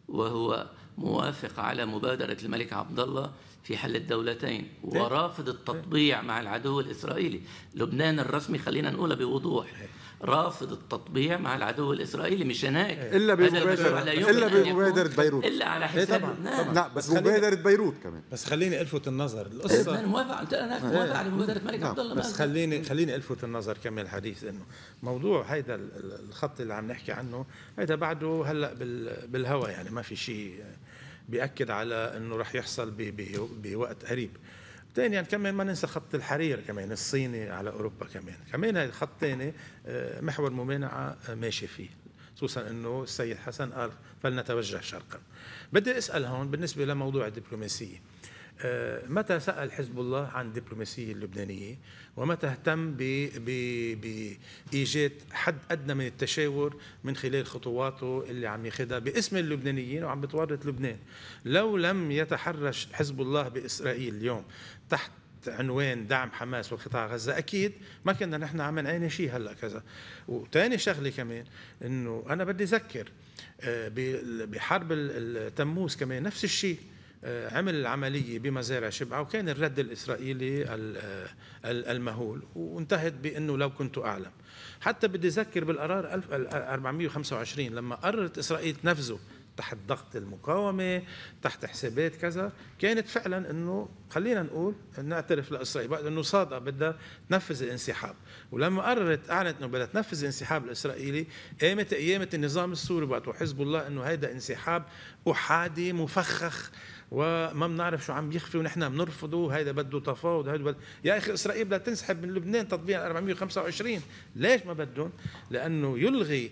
وهو موافق على مبادرة الملك عبد الله في حل الدولتين إيه. ورافض التطبيع مع العدو الإسرائيلي لبنان الرسمي خلينا نقولها بوضوح إيه. رافض التطبيع مع العدو الاسرائيلي مش هناك الا بمبادره الا بمبادره بيروت الا على إيه حساب طبعا. طبعا. نعم، لا بس, مبادره بيروت كمان بس خليني الفت النظر القصه إيه، انا موافق انا إيه. موافق على مبادره ملك نعم. عبد الله بس خليني خليني الفت النظر كمان الحديث انه موضوع هيدا الخط اللي عم نحكي عنه هيدا بعده هلا بالهواء يعني ما في شيء بياكد على انه رح يحصل بوقت قريب ثانيا يعني كمان ما ننسى خط الحرير كمان الصيني على اوروبا كمان كمان هذا الخط الثاني آه، محور ممانعه آه، ماشي فيه خصوصا انه السيد حسن قال فلنتوجه شرقا بدي اسال هون بالنسبه لموضوع الدبلوماسيه آه، متى سأل حزب الله عن الدبلوماسية اللبنانية ومتى اهتم بإيجاد حد أدنى من التشاور من خلال خطواته اللي عم ياخذها باسم اللبنانيين وعم بتورط لبنان لو لم يتحرش حزب الله بإسرائيل اليوم تحت عنوان دعم حماس وقطاع غزه اكيد ما كنا نحن عم نعاني شيء هلا كذا وثاني شغله كمان انه انا بدي اذكر آه، بحرب تموز كمان نفس الشيء آه، عمل العمليه بمزارع شبعة وكان الرد الإسرائيلي آه، المهول وانتهت بأنه لو كنت أعلم حتى بدي أذكر بالقرار 1425 لما قررت إسرائيل تنفذه تحت ضغط المقاومه تحت حسابات كذا كانت فعلا انه خلينا نقول نعترف لاسرائيل بعد انه صادقه بدها تنفذ الانسحاب ولما قررت اعلنت انه بدها تنفذ الانسحاب الاسرائيلي قامت قيامه النظام السوري بعد وحزب الله انه هيدا انسحاب احادي مفخخ وما بنعرف شو عم يخفي ونحن بنرفضه هيدا بده تفاوض هيدا بده يا اخي اسرائيل بدها تنسحب من لبنان تطبيع 425 ليش ما بدهم؟ لانه يلغي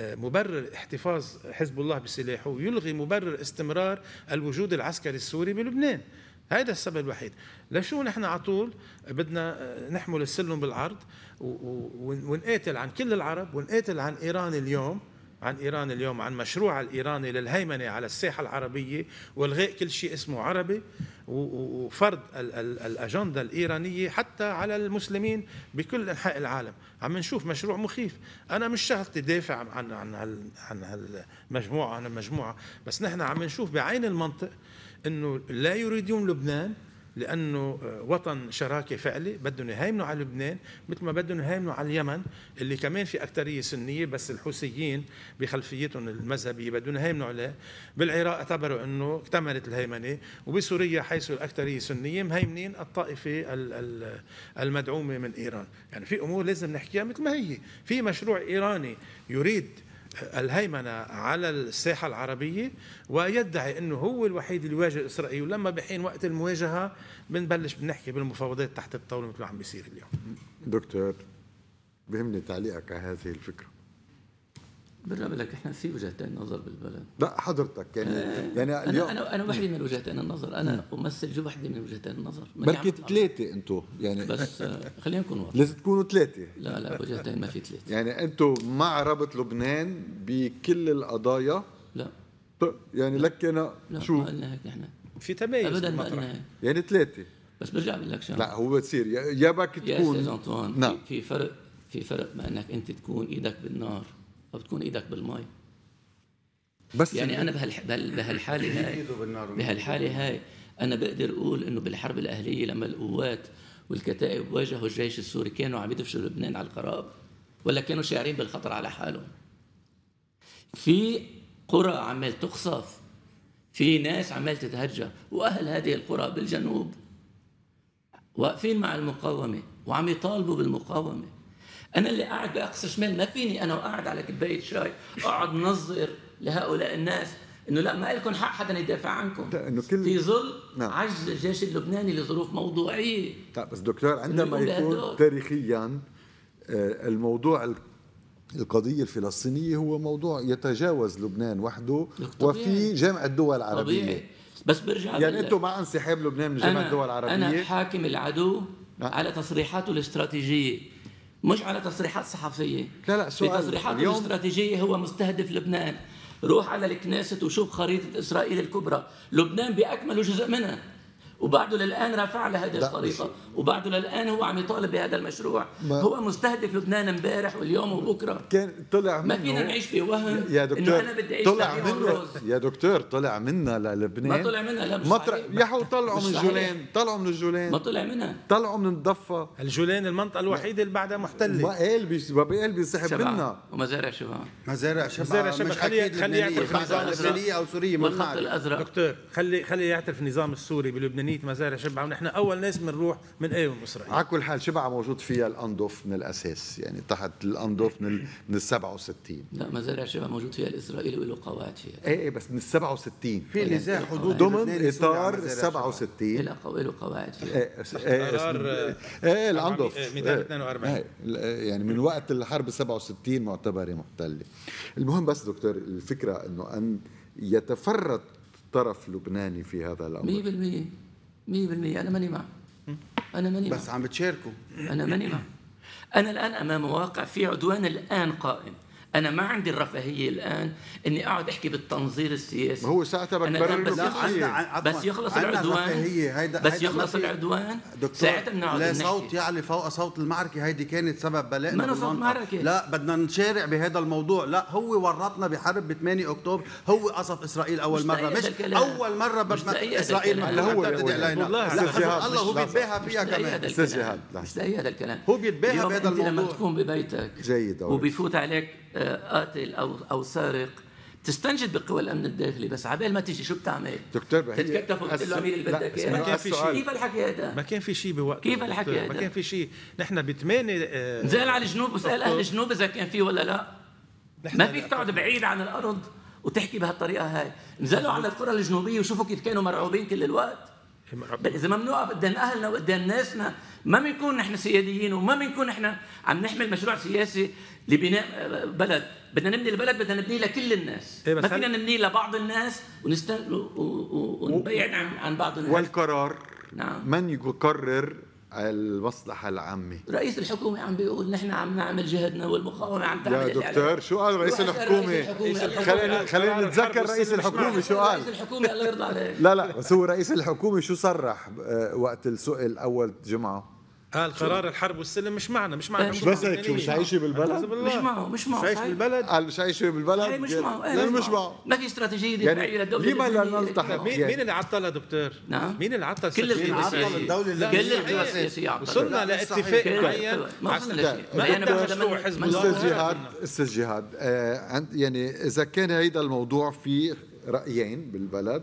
مبرر احتفاظ حزب الله بسلاحه يلغي مبرر استمرار الوجود العسكري السوري بلبنان هذا السبب الوحيد لشو نحن على طول بدنا نحمل السلم بالعرض ونقاتل عن كل العرب ونقاتل عن ايران اليوم عن إيران اليوم عن مشروع الإيراني للهيمنة على الساحة العربية والغاء كل شيء اسمه عربي وفرض الأجندة الإيرانية حتى على المسلمين بكل أنحاء العالم عم نشوف مشروع مخيف أنا مش شرط دافع عن عن عن هالمجموعة عن المجموعة بس نحن عم نشوف بعين المنطق أنه لا يريدون لبنان لانه آه، وطن شراكه فعلي بدهم يهيمنوا على لبنان مثل ما بدهم يهيمنوا على اليمن اللي كمان في اكثريه سنيه بس الحوثيين بخلفيتهم المذهبيه بدهم يهيمنوا عليه بالعراق اعتبروا انه اكتملت الهيمنه وبسوريا حيث الاكثريه سنيه مهيمنين الطائفه المدعومه من ايران يعني في امور لازم نحكيها مثل ما هي في مشروع ايراني يريد الهيمنة على الساحة العربية ويدعي أنه هو الوحيد اللي يواجه إسرائيل ولما بحين وقت المواجهة بنبلش بنحكي بالمفاوضات تحت الطاولة مثل ما عم بيصير اليوم دكتور بهمني تعليقك على هذه الفكرة برجع بقول لك احنا في وجهتين نظر بالبلد لا حضرتك يعني آه يعني أنا اليوم انا انا وحده من وجهتين النظر انا امثل جو وحده من وجهتين النظر بلكي ثلاثه انتم يعني بس آه خلينا نكون واضحين لازم تكونوا ثلاثه لا لا وجهتين ما في ثلاثه يعني انتم مع ربط لبنان بكل القضايا لا طيب، يعني لك انا لا شو ما قلنا هيك نحن في تميز ابدا ما قلنا هيك يعني ثلاثه بس برجع بقول لك شغله لا هو بتصير يا بك تكون يا استاذ انطوان نعم. في فرق في فرق ما انك انت تكون ايدك بالنار فبتكون ايدك بالماء بس يعني انا بهالحاله (laughs) هاي بهالحاله هاي انا بقدر اقول انه بالحرب الاهليه لما القوات والكتائب واجهوا الجيش السوري كانوا عم يدفشوا لبنان على القراب ولا كانوا شاعرين بالخطر على حالهم في قرى عمال تقصف في ناس عمال تتهجر واهل هذه القرى بالجنوب واقفين مع المقاومه وعم يطالبوا بالمقاومه انا اللي قاعد باقصى شمال ما فيني انا وقاعد على كبايه شاي اقعد نظر لهؤلاء الناس انه لا ما لكم حق حدا يدافع عنكم انه كل في ظل نعم. عجز الجيش اللبناني لظروف موضوعيه طيب بس دكتور عندما يكون تاريخيا آه، الموضوع القضية الفلسطينية هو موضوع يتجاوز لبنان وحده وفي جامعة الدول العربية طبيعي. بس برجع يعني انتم مع انسحاب لبنان من جامعة الدول العربية انا حاكم العدو نعم. على تصريحاته الاستراتيجية مش على تصريحات صحفيه لا لا سؤال بتصريحات اليوم... استراتيجيه هو مستهدف لبنان روح على الكنيست وشوف خريطه اسرائيل الكبرى لبنان باكمله جزء منها وبعده للآن رفع لهذه الخريطة وبعده للآن هو عم يطالب بهذا المشروع هو مستهدف لبنان امبارح واليوم وبكرة كان طلع منه ما فينا نعيش بوهم يا دكتور أنا بدي أعيش طلع منه يا دكتور طلع منا للبنان ما طلع منا لا مش مطرح حو طلعوا من الجولان طلعوا من الجولان ما طلع منها طلعوا من الضفة الجولان المنطقة الوحيدة اللي بعدها محتلة ما قال ما قال منا ومزارع شبع مزارع شبع مزارع شبع خلي خلي يعترف النظام السوري او سوري والخط الازرق دكتور خلي خلي يعترف النظام السوري بلبنان إمكانية مزارع شبعة ونحن أول ناس بنروح من قاوم إسرائيل على كل حال شبعة موجود فيها الأنضف من الأساس يعني تحت الأنضف من من ال 67 لا مزارع شبعة موجود فيها الإسرائيلي وله قواعد فيها إيه إيه بس من ال 67 في يعني نزاع إيه، حدود ضمن إطار ال 67 له قواعد فيها إيه إيه،, إيه،, إيه الاندوف الأنضف 242 يعني من وقت الحرب 67 معتبرة محتلة المهم بس دكتور الفكرة أنه أن يتفرد طرف لبناني في هذا الامر 100% 100% انا ماني مع انا ماني بس عم بتشاركوا انا ماني مع انا الان امام واقع في عدوان الان قائم انا ما عندي الرفاهيه الان اني اقعد احكي بالتنظير السياسي هو ساعتها بتبرر بس, بس يخلص العدوان بس يخلص العدوان ساعتها بنقعد لا صوت يعلي فوق صوت المعركه هيدي كانت سبب بلاء ما صوت معركه لا بدنا نشارع بهذا الموضوع لا هو ورطنا بحرب ب 8 اكتوبر هو قصف اسرائيل اول مره مش اول مره بس اسرائيل اللي هو علينا الله هو بيتباهى فيها كمان استاذ جهاد مش هذا الكلام هو بيتباهى بهذا الموضوع لما تكون ببيتك جيد وبيفوت عليك قاتل آه، او او سارق تستنجد بقوى الامن الداخلي بس عبال ما تيجي شو بتعمل؟ دكتور تتكتف وتقول له مين اللي بدك اياه ما كان في شيء كيف الحكي هذا؟ ما كان في شيء بوقت كيف الحكي هذا؟ ما كان في شيء نحن ب 8 نزال على الجنوب وسال اهل الجنوب اذا كان في ولا لا ما فيك تقعد بعيد عن الارض وتحكي بهالطريقه هاي نزلوا على القرى الجنوبيه وشوفوا كيف كانوا مرعوبين كل الوقت اذا ممنوع قدام اهلنا وقدام ناسنا ما بنكون نحن سياديين وما بنكون نحن عم نحمل مشروع سياسي لبناء آه، بلد بدنا نبني البلد بدنا نبنيه لكل الناس إيه ما فينا نبنيه لبعض الناس ونستن ونبعد عن عن بعض الناس والقرار نعم من يقرر المصلحة العامة رئيس الحكومة عم بيقول نحن عم نعمل جهدنا والمقاومة عم تعمل يا دكتور شو قال رئيس الحكومة خلينا خلينا نتذكر رئيس الحكومة شو قال رئيس الحكومة الله يرضى عليك لا لا بس هو رئيس الحكومة شو صرح آه، وقت السؤال أول جمعة اه القرار الحرب والسلم مش معنا مش معنا آه، مش بس هيك مش عايشه يعني بالبلد مش معه مش معه مش عايش بالبلد قال آه، مش عايشه بالبلد إيه، مش معه لا مش معه ما في استراتيجيه يعني دفاعيه للدوله لما لا نلتحق مين اللي عطلها دكتور نعم مين اللي عطل كل اللي عطل الدوله اللي كل القوى السياسيه وصلنا لاتفاق معين ما وصلنا لشيء حزب الله استاذ جهاد استاذ جهاد آه، يعني اذا كان هيدا الموضوع في رايين بالبلد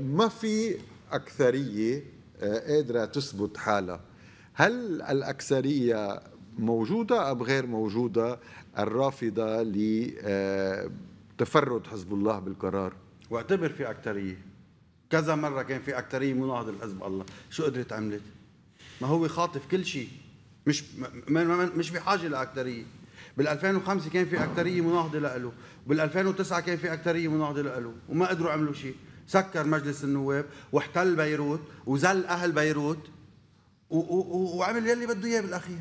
ما في اكثريه قادره تثبت حالها هل الأكثرية موجودة أم غير موجودة الرافضة لتفرد حزب الله بالقرار واعتبر في أكثرية كذا مرة كان في أكثرية مناهضة لحزب الله شو قدرت عملت ما هو خاطف كل شيء مش مش بحاجة لأكثرية بال2005 كان في أكثرية مناهضة له وبال2009 كان في أكثرية مناهضة له وما قدروا عملوا شيء سكر مجلس النواب واحتل بيروت وزل أهل بيروت وعمل يلي بده اياه بالاخير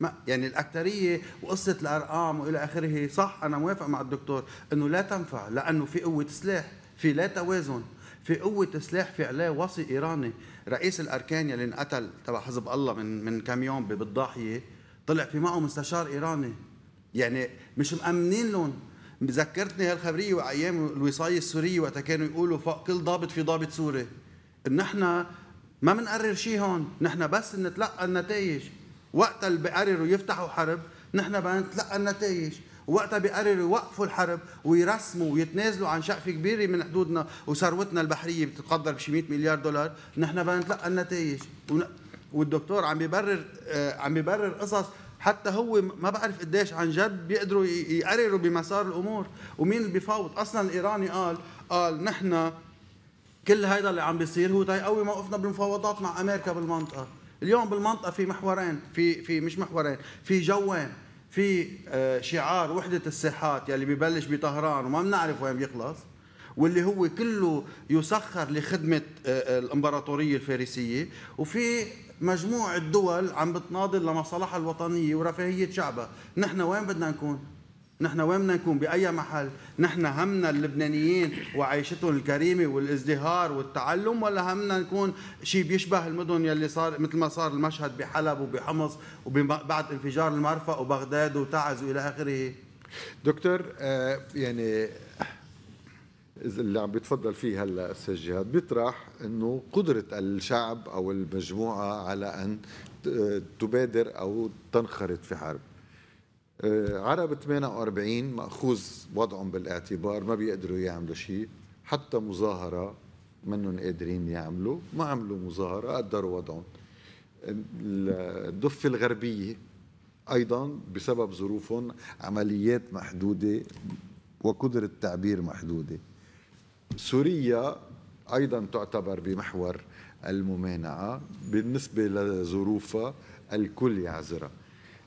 ما يعني الاكثريه وقصه الارقام والى اخره صح انا موافق مع الدكتور انه لا تنفع لانه في قوه سلاح في لا توازن في قوة سلاح في عليه وصي إيراني رئيس الأركان يلي انقتل تبع حزب الله من من كم يوم بالضاحية طلع في معه مستشار إيراني يعني مش مأمنين لهم بذكرتني هالخبرية وأيام الوصاية السورية وقتها كانوا يقولوا فوق كل ضابط في ضابط سوري نحن ما بنقرر شيء هون نحن بس نتلقى النتائج وقتها اللي بقرروا يفتحوا حرب نحن بنتلقى نتلقى النتائج وقتها بيقرروا يوقفوا الحرب ويرسموا ويتنازلوا عن شقفة كبيرة من حدودنا وثروتنا البحرية بتتقدر بشي 100 مليار دولار، نحن بنتلقى نتلقى النتائج ون... والدكتور عم بيبرر آه عم بيبرر قصص حتى هو ما بعرف قديش عن جد بيقدروا يقرروا بمسار الامور ومين اللي بيفاوض اصلا الايراني قال قال نحن كل هيدا اللي عم بيصير هو تيقوي موقفنا بالمفاوضات مع امريكا بالمنطقه اليوم بالمنطقه في محورين في في مش محورين في جوين في آه، شعار وحده الساحات يلي ببلش بطهران وما بنعرف وين بيخلص واللي هو كله يسخر لخدمه آه، آه، الامبراطوريه الفارسيه وفي مجموعه دول عم بتناضل لمصالحها الوطنيه ورفاهيه شعبها نحن وين بدنا نكون نحن وين نكون بأي محل نحن همنا اللبنانيين وعيشتهم الكريمة والازدهار والتعلم ولا همنا نكون شيء بيشبه المدن يلي صار مثل ما صار المشهد بحلب وبحمص وبعد انفجار المرفأ وبغداد وتعز وإلى آخره دكتور آه، يعني اللي عم بيتفضل فيه هلا استاذ جهاد بيطرح انه قدره الشعب او المجموعه على ان تبادر او تنخرط في حرب آه، عرب 48 مأخوذ وضعهم بالاعتبار ما بيقدروا يعملوا شيء حتى مظاهرة منهم قادرين يعملوا ما عملوا مظاهرة قدروا وضعهم الضفة الغربية أيضا بسبب ظروفهم عمليات محدودة وقدرة تعبير محدودة سوريا أيضا تعتبر بمحور الممانعة بالنسبة لظروفها الكل يعذرها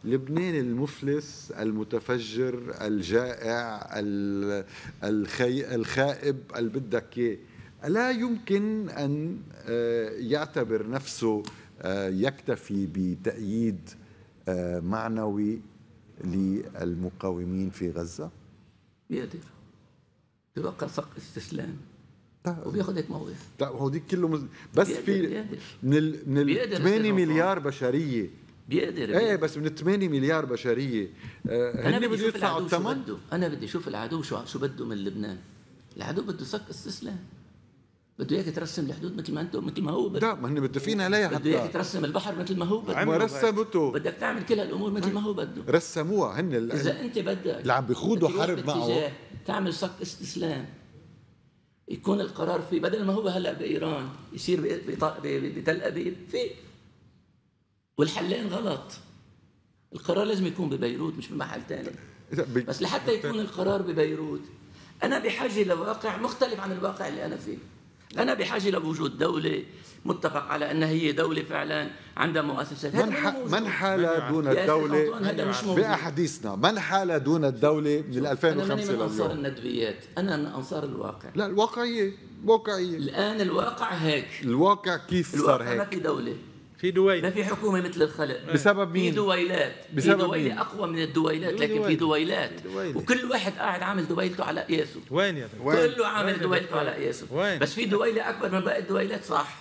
لبنان المفلس المتفجر الجائع الخي... الخائب اللي بدك اياه لا يمكن ان آه، يعتبر نفسه آه، يكتفي بتأييد آه، معنوي للمقاومين في غزة؟ بيقدر بيوقع سق استسلام طيب. وبياخذ هيك موقف لا طيب، هوديك كله مز... بس في من ال... من ال 8 مليار بشريه بيقدر ايه بس من 8 مليار بشريه آه انا بدي اشوف العدو شو بده انا بدي اشوف العدو شو شو بده من لبنان العدو بده صك استسلام بده اياك ترسم الحدود مثل ما انت مثل ما هو بده لا ما هن متفقين عليها حتى بده اياك ترسم البحر مثل ما هو بده عم رسمته بدك تعمل كل هالامور مثل ما هو بده رسموها هن اذا انت بدك اللي عم بيخوضوا حرب معه تعمل صك استسلام يكون القرار فيه بدل ما هو هلا بايران يصير بتل ابيب في والحلين غلط القرار لازم يكون ببيروت مش بمحل تاني بس لحتى يكون القرار ببيروت انا بحاجه لواقع مختلف عن الواقع اللي انا فيه انا بحاجه لوجود دوله متفق على انها هي دوله فعلا عندها مؤسسات من, من حال يعني. دون الدوله يعني. باحاديثنا من حال دون الدوله من 2005 اليوم انا من انصار الندبيات انا من انصار الواقع لا الواقعيه واقعيه الان الواقع هيك الواقع كيف الواقع صار هيك الواقع ما في دوله في دويله ما في حكومه مثل الخلق بسبب مين؟ في دويلات بسبب في دويلة مين؟ اقوى من الدويلات لكن في دويلات وكل واحد قاعد عامل دويلته على قياسه وين يا دكتور؟ كله عامل دويلته على قياسه وين؟ بس في دويله اكبر من باقي الدويلات صح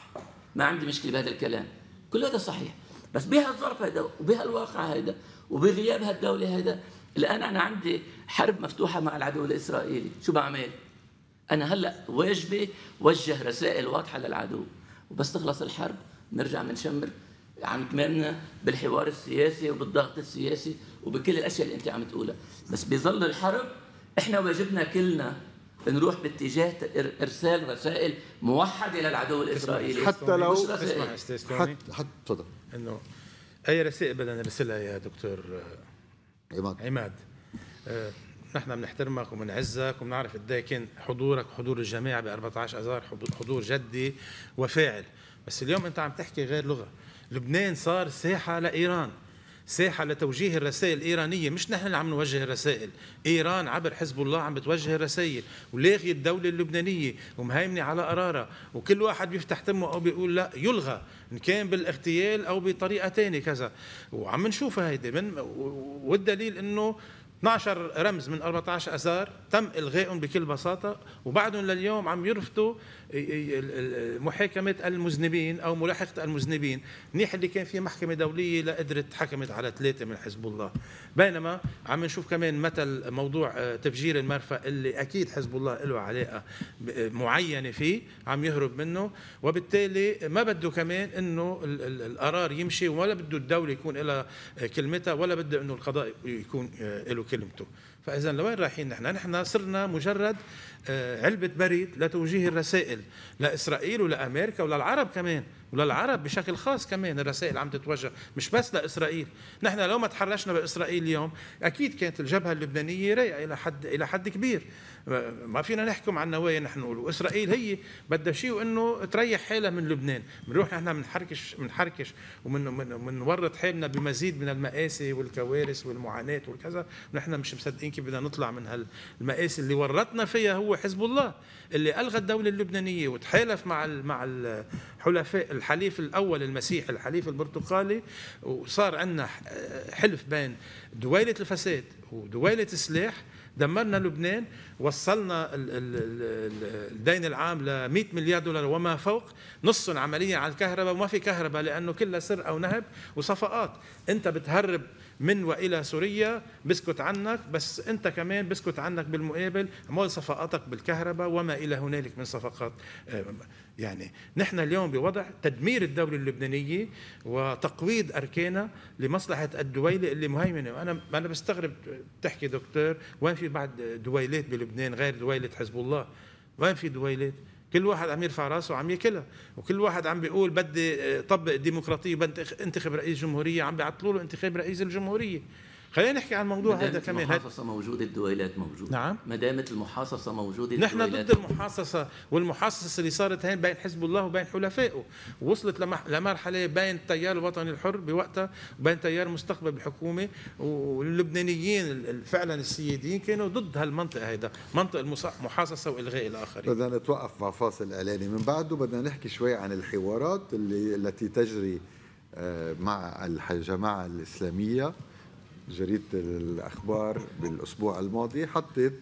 ما عندي مشكله بهذا الكلام كل هذا صحيح بس بهالظرف هذا وبهالواقع هذا وبغياب هالدوله هذا الان انا عندي حرب مفتوحه مع العدو الاسرائيلي شو بعمل؟ انا هلا واجبي وجه رسائل واضحه للعدو وبس تخلص الحرب نرجع بنشمر عن كمالنا بالحوار السياسي وبالضغط السياسي وبكل الاشياء اللي انت عم تقولها بس بظل الحرب احنا واجبنا كلنا نروح باتجاه ارسال رسائل موحده للعدو الاسرائيلي حتى لو اسمع استاذ حتى حتى تفضل انه اي رسائل بدنا نرسلها يا دكتور آه، عماد عماد آه نحن بنحترمك وبنعزك وبنعرف قد إيه كان حضورك وحضور الجماعه ب 14 اذار حضور جدي وفاعل بس اليوم انت عم تحكي غير لغه لبنان صار ساحه لايران ساحه لتوجيه الرسائل الايرانيه مش نحن اللي عم نوجه الرسائل ايران عبر حزب الله عم بتوجه الرسائل ولاغي الدوله اللبنانيه ومهيمنه على قرارها وكل واحد بيفتح تمه او بيقول لا يلغى ان كان بالاغتيال او بطريقه ثانيه كذا وعم نشوفها هيدي من والدليل انه 12 رمز من 14 اذار تم الغائهم بكل بساطه وبعدهم لليوم عم يرفضوا محاكمه المذنبين او ملاحقه المذنبين منيح اللي كان في محكمه دوليه لا قدرت حكمت على ثلاثه من حزب الله بينما عم نشوف كمان مثل موضوع آه، تفجير المرفأ اللي اكيد حزب الله له علاقه آه، معينه فيه عم يهرب منه وبالتالي ما بده كمان انه القرار يمشي ولا بده الدوله يكون لها آه، كلمتها ولا بده انه القضاء يكون له كلمته فاذا لوين رايحين نحن؟ نحن صرنا مجرد آه، علبه بريد لتوجيه الرسائل لاسرائيل ولامريكا وللعرب كمان وللعرب بشكل خاص كمان الرسائل عم تتوجه مش بس لاسرائيل، نحن لو ما تحرشنا باسرائيل اليوم اكيد كانت الجبهه اللبنانيه رايقه الى حد الى حد كبير، ما فينا نحكم عن النوايا نحن نقول اسرائيل هي بدها شيء وانه تريح حالها من لبنان بنروح نحن بنحركش بنحركش ومنورط حالنا بمزيد من المآسي والكوارث والمعاناه والكذا نحن مش مصدقين كيف بدنا نطلع من هالمآسي اللي ورطنا فيها هو حزب الله اللي الغى الدوله اللبنانيه وتحالف مع مع الحلفاء الحليف الاول المسيح الحليف البرتقالي وصار عندنا حلف بين دويله الفساد ودويله السلاح دمرنا لبنان وصلنا الدين العام ل 100 مليار دولار وما فوق نص عمليا على الكهرباء وما في كهرباء لانه كلها سرقه ونهب وصفقات انت بتهرب من والى سوريا بسكت عنك بس انت كمان بسكت عنك بالمقابل مول صفقاتك بالكهرباء وما الى هنالك من صفقات آه، يعني نحن اليوم بوضع تدمير الدوله اللبنانيه وتقويض اركانها لمصلحه الدويله اللي مهيمنه وانا انا بستغرب تحكي دكتور وين في بعد دويلات بلبنان غير دويله حزب الله وين في دويلات كل واحد عم يرفع راسه وعم ياكلها وكل واحد عم بيقول بدي آه، طبق الديمقراطيه بدي انتخب رئيس جمهوريه عم بيعطلوا له انتخاب رئيس الجمهوريه خلينا نحكي عن الموضوع هذا كمان المحاصصه موجوده الدويلات موجوده نعم ما دامت المحاصصه موجوده نحن ضد المحاصصه والمحاصصه اللي صارت هين بين حزب الله وبين حلفائه وصلت لمرحله بين التيار الوطني الحر بوقتها وبين تيار مستقبل الحكومه واللبنانيين فعلا السيادين كانوا ضد هالمنطق هيدا منطق المحاصصه والغاء الاخرين بدنا نتوقف مع فاصل اعلاني من بعده بدنا نحكي شوي عن الحوارات اللي التي تجري آه، مع الجماعه الاسلاميه جريده الاخبار بالاسبوع الماضي حطت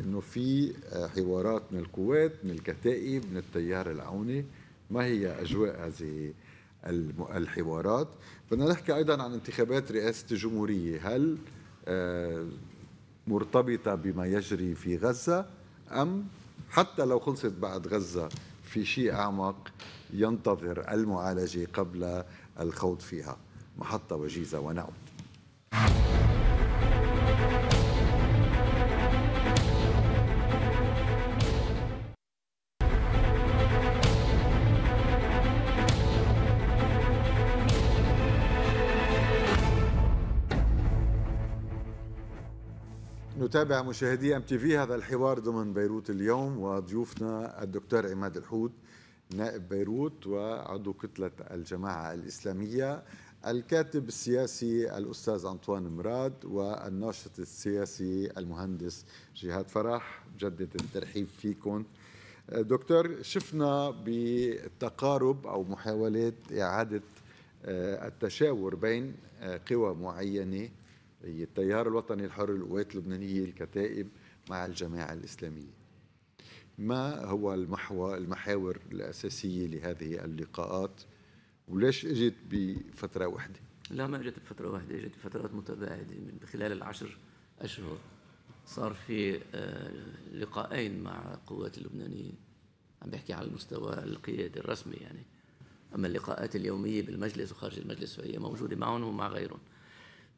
انه في آه، حوارات من القوات من الكتائب من التيار العوني ما هي اجواء هذه الحوارات بدنا نحكي ايضا عن انتخابات رئاسه الجمهوريه هل آه، مرتبطه بما يجري في غزه ام حتى لو خلصت بعد غزه في شيء اعمق ينتظر المعالجه قبل الخوض فيها محطه وجيزه ونعود نتابع مشاهدي ام تي في هذا الحوار ضمن بيروت اليوم وضيوفنا الدكتور عماد الحود نائب بيروت وعضو كتله الجماعه الاسلاميه الكاتب السياسي الاستاذ انطوان مراد والناشط السياسي المهندس جهاد فرح جدد الترحيب فيكم دكتور شفنا بالتقارب او محاولات اعاده آه، التشاور بين آه، قوى معينه هي التيار الوطني الحر القوات اللبنانيه الكتائب مع الجماعه الاسلاميه ما هو المحور المحاور الاساسيه لهذه اللقاءات وليش اجت بفتره واحده لا ما اجت بفتره واحده اجت بفترات متباعده من خلال العشر اشهر صار في آه، لقاءين مع القوات اللبنانيه عم بحكي على المستوى القيادي الرسمي يعني اما اللقاءات اليوميه بالمجلس وخارج المجلس فهي موجوده معهم ومع غيرهم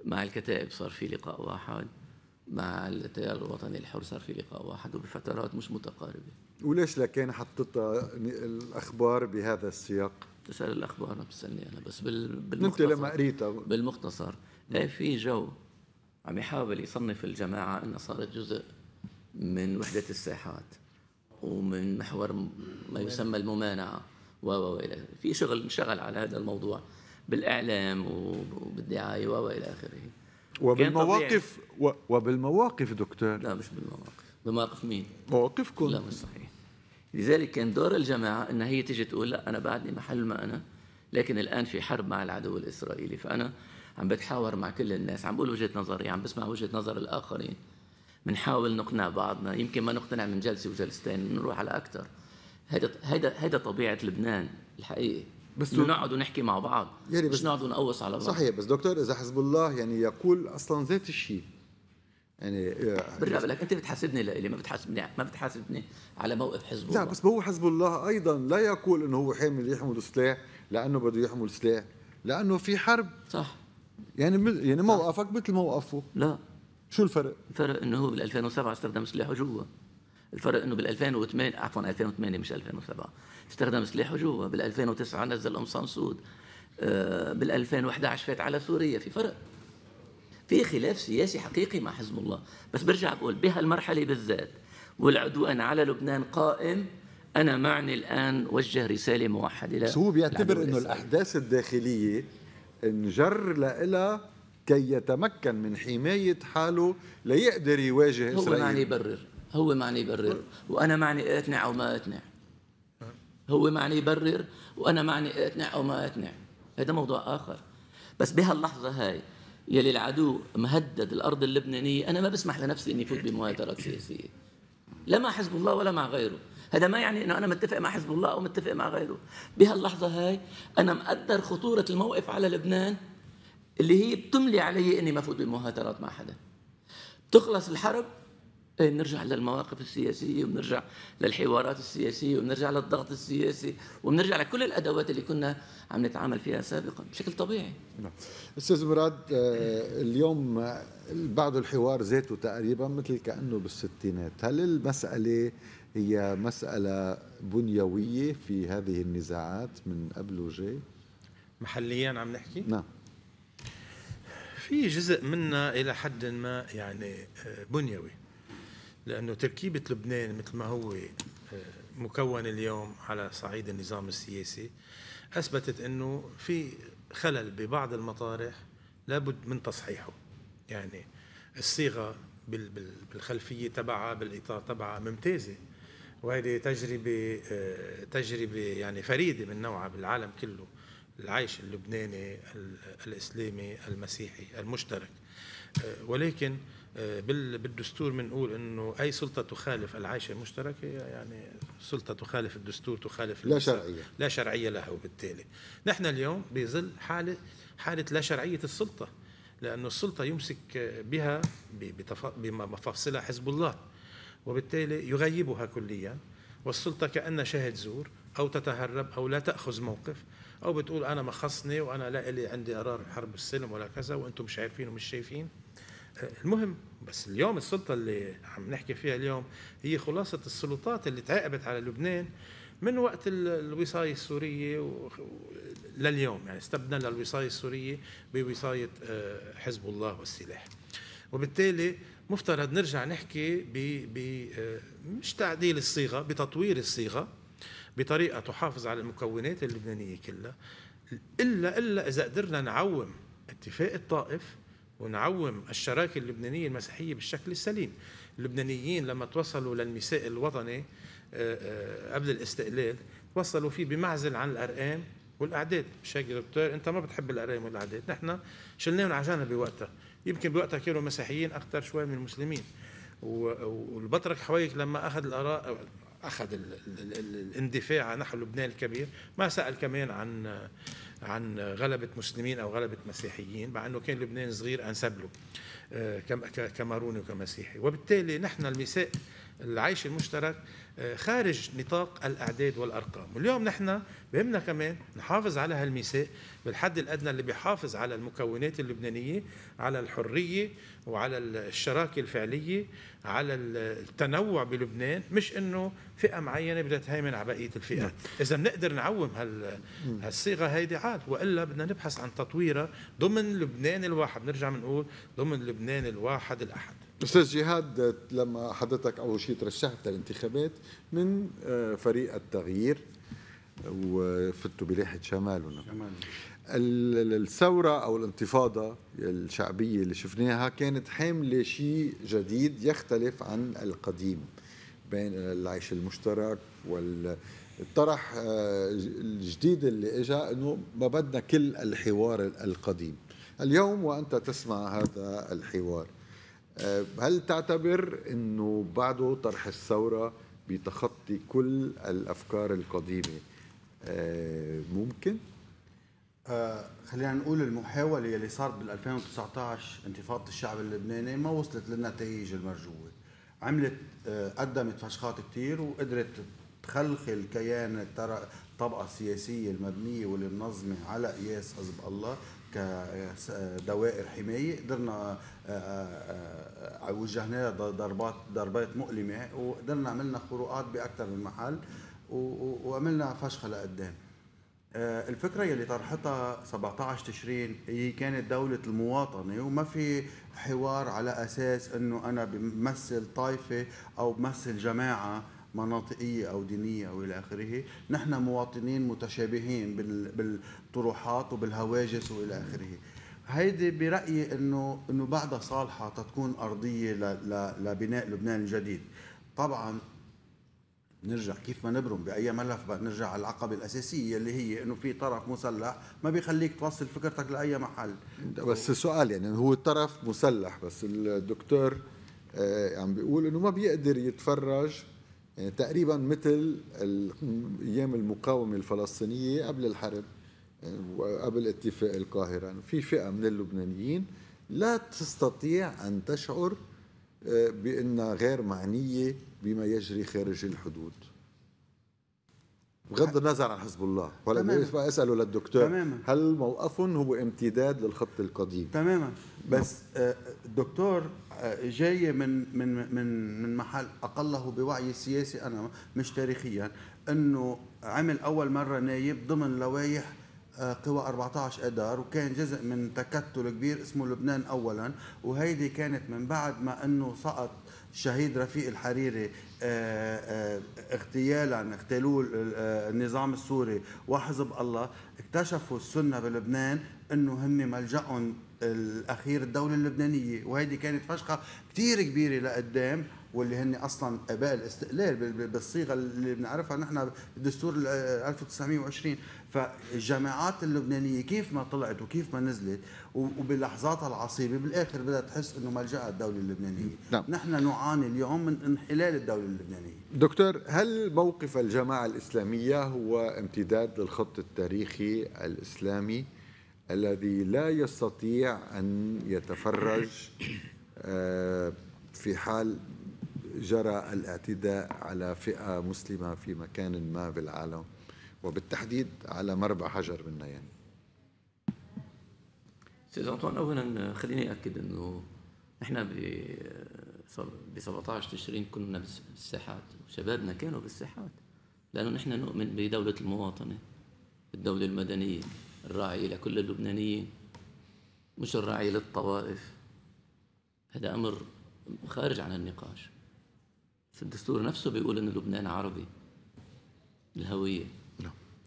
مع الكتائب صار في لقاء واحد مع التيار الوطني الحر صار في لقاء واحد وبفترات مش متقاربه وليش لكان حطيت الاخبار بهذا السياق؟ تسال الاخبار ما بتسالني انا بس بالمختصر انت لما قريتها بالمختصر ايه في جو عم يحاول يصنف الجماعه انها صارت جزء من وحده الساحات ومن محور ما يسمى الممانعه و و الى في شغل انشغل على هذا الموضوع بالاعلام وبالدعايه والى اخره وبالمواقف و... وبالمواقف دكتور لا مش بالمواقف بمواقف مين؟ مواقفكم لا مش صحيح لذلك كان دور الجماعه ان هي تيجي تقول لا انا بعدني محل ما انا لكن الان في حرب مع العدو الاسرائيلي فانا عم بتحاور مع كل الناس عم بقول وجهه نظري عم بسمع وجهه نظر الاخرين بنحاول نقنع بعضنا يمكن ما نقتنع من جلسه وجلستين بنروح على اكثر هذا هذا هذا طبيعه لبنان الحقيقه بس نقعد ونحكي مع بعض يعني مش نقعد نقوص على بعض صحيح بس دكتور اذا حزب الله يعني يقول اصلا ذات الشيء يعني برجع آه، بقول يعني لك انت بتحاسبني لإلي ما بتحاسبني ما بتحاسبني على موقف حزب الله لا بس هو حزب الله ايضا لا يقول انه هو حامل يحمل سلاح لانه بده يحمل سلاح لانه في حرب صح يعني يعني موقفك مثل موقفه لا شو الفرق؟ الفرق انه هو بال 2007 استخدم سلاحه جوا الفرق انه بال 2008 عفوا 2008 مش 2007 استخدم سلاح جوا بال 2009 نزل ام سود بال 2011 فات على سوريا في فرق في خلاف سياسي حقيقي مع حزب الله بس برجع بقول بهالمرحله بالذات والعدوان على لبنان قائم انا معني الان وجه رساله موحده بس هو بيعتبر يعني انه الاحداث الداخليه انجر لها كي يتمكن من حماية حاله ليقدر يواجه هو إسرائيل هو معني يبرر هو معني يبرر وانا معني اقنع او ما اقنع هو معني يبرر وانا معني اقنع او ما اقنع هذا موضوع اخر بس بهاللحظه هاي يلي العدو مهدد الارض اللبنانيه انا ما بسمح لنفسي اني فوت بمهاترات سياسيه لا مع حزب الله ولا مع غيره هذا ما يعني انه انا متفق مع حزب الله او متفق مع غيره بهاللحظه هاي انا مقدر خطوره الموقف على لبنان اللي هي بتملي علي اني ما فوت بمهاترات مع حدا بتخلص الحرب إيه، نرجع للمواقف السياسيه وبنرجع للحوارات السياسيه وبنرجع للضغط السياسي وبنرجع لكل الادوات اللي كنا عم نتعامل فيها سابقا بشكل طبيعي نعم استاذ مراد آه، اليوم آه، بعد الحوار ذاته تقريبا مثل كانه بالستينات هل المساله هي مساله بنيويه في هذه النزاعات من قبل وجاي محليا عم نحكي نعم في جزء منا الى حد ما يعني آه، بنيوي لأنه تركيبة لبنان مثل ما هو آه، مكون اليوم على صعيد النظام السياسي أثبتت أنه في خلل ببعض المطارح لابد من تصحيحه يعني الصيغة بالخلفية تبعها بالإطار تبعها ممتازة وهذه تجربة آه، تجربة يعني فريدة من نوعها بالعالم كله العيش اللبناني الإسلامي المسيحي المشترك آه، ولكن آه، بالدستور بنقول انه اي سلطه تخالف العيش المشتركه يعني سلطه تخالف الدستور تخالف لا شرعيه لا شرعيه لها وبالتالي نحن اليوم بظل حاله حاله لا شرعيه السلطه لانه السلطه يمسك بها بمفاصلها حزب الله وبالتالي يغيبها كليا والسلطه كانها شاهد زور او تتهرب او لا تاخذ موقف او بتقول انا ما خصني وانا لا لي عندي قرار حرب السلم ولا كذا وانتم مش عارفين ومش شايفين المهم بس اليوم السلطه اللي عم نحكي فيها اليوم هي خلاصه السلطات اللي تعاقبت على لبنان من وقت الوصايه السوريه و... لليوم يعني استبدلنا الوصايه السوريه بوصايه آه، حزب الله والسلاح وبالتالي مفترض نرجع نحكي ب... ب... آه، مش تعديل الصيغه بتطوير الصيغه بطريقه تحافظ على المكونات اللبنانيه كلها الا الا اذا قدرنا نعوم اتفاق الطائف ونعوم الشراكة اللبنانية المسيحية بالشكل السليم اللبنانيين لما توصلوا للنساء الوطني آه، آه، قبل الاستقلال توصلوا فيه بمعزل عن الأرقام والأعداد مش هيك دكتور أنت ما بتحب الأرقام والأعداد نحن شلناهم عجانا بوقتها يمكن بوقتها كانوا مسيحيين أكثر شوي من المسلمين والبطرك حويك لما أخذ الآراء اخذ الاندفاع نحو لبنان الكبير ما سال كمان عن عن غلبة مسلمين أو غلبة مسيحيين مع أنه كان لبنان صغير أنسب له آه، كماروني وكمسيحي وبالتالي نحن الميثاق العيش المشترك آه، خارج نطاق الاعداد والارقام واليوم نحن بهمنا كمان نحافظ على هالميساء بالحد الادنى اللي بيحافظ على المكونات اللبنانيه على الحريه وعلى الشراكه الفعليه على التنوع بلبنان مش انه فئه معينه بدها تهيمن على بقيه الفئات نعم. اذا بنقدر نعوم هال هالصيغه هيدي عاد والا بدنا نبحث عن تطويرها ضمن لبنان الواحد نرجع بنقول ضمن لبنان الواحد الاحد استاذ جهاد لما حضرتك اول شيء ترشحت للانتخابات من آه، فريق التغيير وفتوا بلاحه شمالنا شمال. الثوره او الانتفاضه الشعبيه اللي شفناها كانت حامله شيء جديد يختلف عن القديم بين العيش المشترك والطرح آه، الجديد اللي اجى انه ما بدنا كل الحوار القديم اليوم وانت تسمع هذا الحوار آه، هل تعتبر انه بعده طرح الثوره بتخطي كل الافكار القديمه آه، ممكن؟ آه، خلينا نقول المحاولة اللي صارت بال 2019 انتفاضة الشعب اللبناني ما وصلت للنتائج المرجوة عملت قدمت فشخات كثير وقدرت تخلخل كيان الطبقة السياسية المبنية والمنظمه على قياس حزب الله كدوائر حماية قدرنا آه، آه، آه، وجهنا ضربات ضربات مؤلمه وقدرنا عملنا خروقات باكثر من محل وعملنا فشخه لقدام الفكره يلي طرحتها 17 تشرين هي كانت دوله المواطنه وما في حوار على اساس انه انا بمثل طائفه او بمثل جماعه مناطقيه او دينيه او الى اخره، نحن مواطنين متشابهين بالطروحات وبالهواجس والى اخره. هيدي برايي انه انه بعدها صالحه تتكون ارضيه لبناء لبنان الجديد طبعا نرجع كيف ما نبرم باي ملف بنرجع نرجع على العقبه الاساسيه اللي هي انه في طرف مسلح ما بيخليك توصل فكرتك لاي محل بس سؤال يعني هو طرف مسلح بس الدكتور آه، عم بيقول انه ما بيقدر يتفرج يعني تقريبا مثل ايام المقاومه الفلسطينيه قبل الحرب وقبل اتفاق القاهرة في فئة من اللبنانيين لا تستطيع أن تشعر آه، بأنها غير معنية بما يجري خارج الحدود بغض النظر عن حزب الله ولا اساله للدكتور تماما. هل موقفهم هو امتداد للخط القديم تماما بس الدكتور آه، آه، جاي من من من من محل اقله بوعي سياسي انا مش تاريخيا انه عمل اول مره نايب ضمن لوائح قوى 14 اذار وكان جزء من تكتل كبير اسمه لبنان اولا وهيدي كانت من بعد ما انه سقط الشهيد رفيق الحريري آه، آه، اغتيالا اغتالوه آه، النظام السوري وحزب الله اكتشفوا السنه بلبنان انه هن ملجأهم الاخير الدوله اللبنانيه وهيدي كانت فشخه كثير كبيره لقدام واللي هن اصلا اباء الاستقلال بالصيغه اللي بنعرفها نحن بالدستور 1920 فالجامعات اللبنانيه كيف ما طلعت وكيف ما نزلت وبلحظاتها العصيبه بالاخر بدها تحس انه ملجأ الدوله اللبنانيه نعم. نحن نعاني اليوم من انحلال الدوله اللبنانيه دكتور هل موقف الجماعه الاسلاميه هو امتداد للخط التاريخي الاسلامي الذي لا يستطيع ان يتفرج آه، في حال جرى الاعتداء على فئه مسلمه في مكان ما بالعالم وبالتحديد على مربع حجر منها يعني سيد انطوان اولا خليني اكد انه نحن ب ب 17 تشرين كنا بالساحات وشبابنا كانوا بالساحات لانه نحن نؤمن بدوله المواطنه الدوله المدنيه الراعيه لكل اللبنانيين مش الراعيه للطوائف هذا امر خارج عن النقاش في الدستور نفسه بيقول ان لبنان عربي الهويه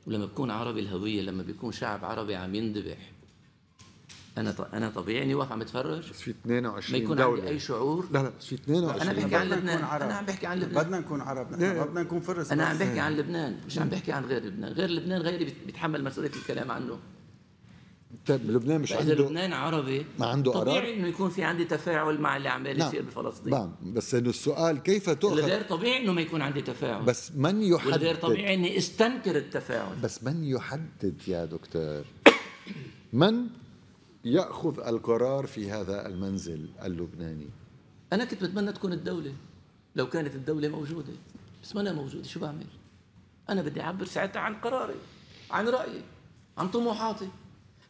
ولما بكون عربي الهويه لما بيكون شعب عربي عم ينذبح انا انا طبيعي اني واقف عم بتفرج بس في 22 ما يكون دولة. عندي اي شعور لا لا بس في 22 انا بحكي عن لبنان انا عم بحكي عن لبنان بدنا نكون عرب نحن إيه. بدنا نكون فرس انا عم بحكي عن لبنان مش عم بحكي عن غير لبنان غير لبنان غيري بيتحمل مسؤوليه الكلام عنه طيب لبنان مش عنده لبنان عربي ما عنده قرار طبيعي انه يكون في عندي تفاعل مع اللي عمال نعم، يصير بفلسطين نعم بس انه السؤال كيف تؤخذ غير طبيعي انه ما يكون عندي تفاعل بس من يحدد غير طبيعي اني استنكر التفاعل بس من يحدد يا دكتور من ياخذ القرار في هذا المنزل اللبناني انا كنت بتمنى تكون الدوله لو كانت الدوله موجوده بس ما انا موجوده شو بعمل انا بدي اعبر ساعتها عن قراري عن رايي عن طموحاتي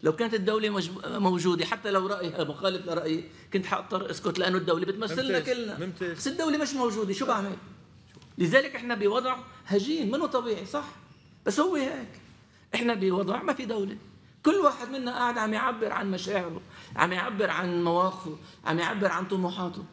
لو كانت الدولة موجودة حتى لو رأيها مخالف لرأيي كنت حاضطر اسكت لأنه الدولة بتمثلنا كلنا ممتاز. بس الدولة مش موجودة شو بعمل؟ لذلك احنا بوضع هجين منه طبيعي صح بس هو هيك احنا بوضع ما في دولة كل واحد منا قاعد عم يعبر عن مشاعره عم يعبر عن مواقفه عم يعبر عن طموحاته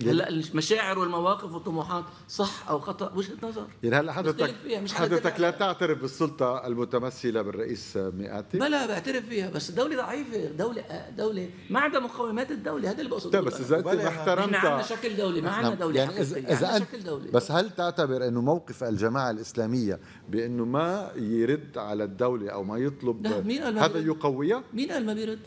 هلا يعني المشاعر والمواقف والطموحات صح او خطا وجهه نظر يعني هلا حضرتك فيها مش حضرتك لا تعترف بالسلطه المتمثله بالرئيس مئاتي بلا بعترف فيها بس الدوله ضعيفه دوله آه، دوله ما عندها مقومات الدوله هذا اللي بقصده طيب، بس اذا انت ما احترمتها احنا عندنا شكل دوله ما عندنا نعم. دوله يعني حقيقيه اذا يعني أنت شكل دوله بس هل تعتبر انه موقف الجماعه الاسلاميه بانه ما يرد على الدوله او ما يطلب هذا يقويها مين قال ما بيرد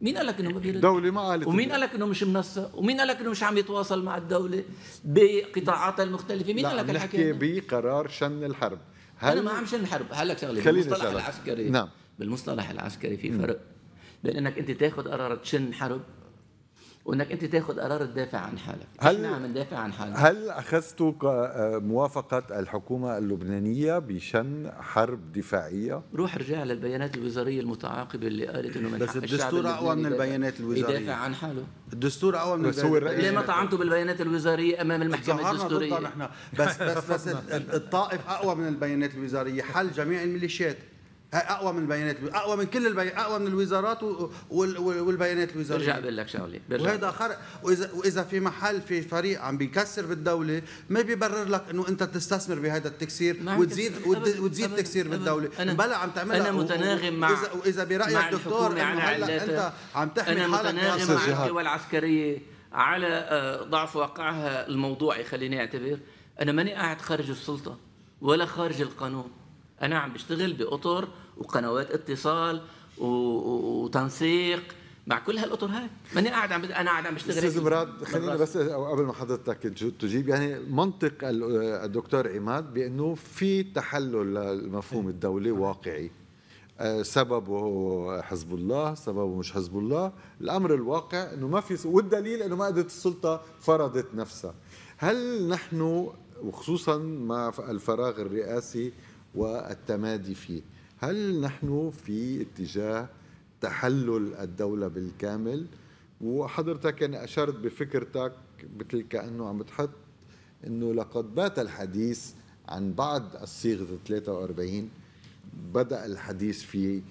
مين قال لك انه ما بيرد؟ دولة ما قالت ومين قال لك انه مش منسق؟ ومين قال لك انه مش عم يتواصل مع الدولة بقطاعاتها المختلفة؟ مين قال لك الحكي نحكي بقرار شن الحرب هل انا ما عم شن الحرب هلا لك شغله بالمصطلح العسكري نعم بالمصطلح العسكري في فرق بين انك انت تاخذ قرار تشن حرب وانك انت تاخذ قرار تدافع عن حالك هل عم ندافع عن حالنا هل اخذتوا موافقه الحكومه اللبنانيه بشن حرب دفاعيه روح رجع للبيانات الوزاريه المتعاقبه اللي قالت انه من بس الدستور اقوى من البيانات الوزاريه يدافع عن حاله الدستور اقوى من البيانات ليه ما طعنتوا بالبيانات الوزاريه امام المحكمه الدستوريه بس بس بس الطائف اقوى من البيانات الوزاريه حل جميع الميليشيات هي اقوى من البيانات اقوى من كل البي... اقوى من الوزارات والبيانات الوزاريه برجع بقول لك شغله برجع وهذا خرق واذا واذا في محل في فريق عم بيكسر بالدوله ما بيبرر لك انه انت تستثمر بهذا التكسير وتزيد وتزيد تكسير بالدوله بلا عم تعملها انا متناغم مع واذا, وإذا برايك دكتور انه انت عم تحمي حالك انا متناغم مع القوى العسكريه على آه، ضعف واقعها الموضوعي خليني اعتبر انا ماني قاعد خارج السلطه ولا خارج القانون انا عم بشتغل باطر وقنوات اتصال وتنسيق مع كل هالاطر هاي ماني قاعد عم انا قاعد عم بشتغل استاذ مراد خليني بس قبل ما حضرتك تجيب يعني منطق الدكتور عماد بانه في تحلل للمفهوم إيه. الدولي واقعي آه، سببه حزب الله سببه مش حزب الله الامر الواقع انه ما في والدليل انه ما قدرت السلطه فرضت نفسها هل نحن وخصوصا مع الفراغ الرئاسي والتمادي فيه هل نحن في اتجاه تحلل الدولة بالكامل وحضرتك يعني أشرت بفكرتك مثل كأنه عم بتحط أنه لقد بات الحديث عن بعد الصيغة 43 بدأ الحديث في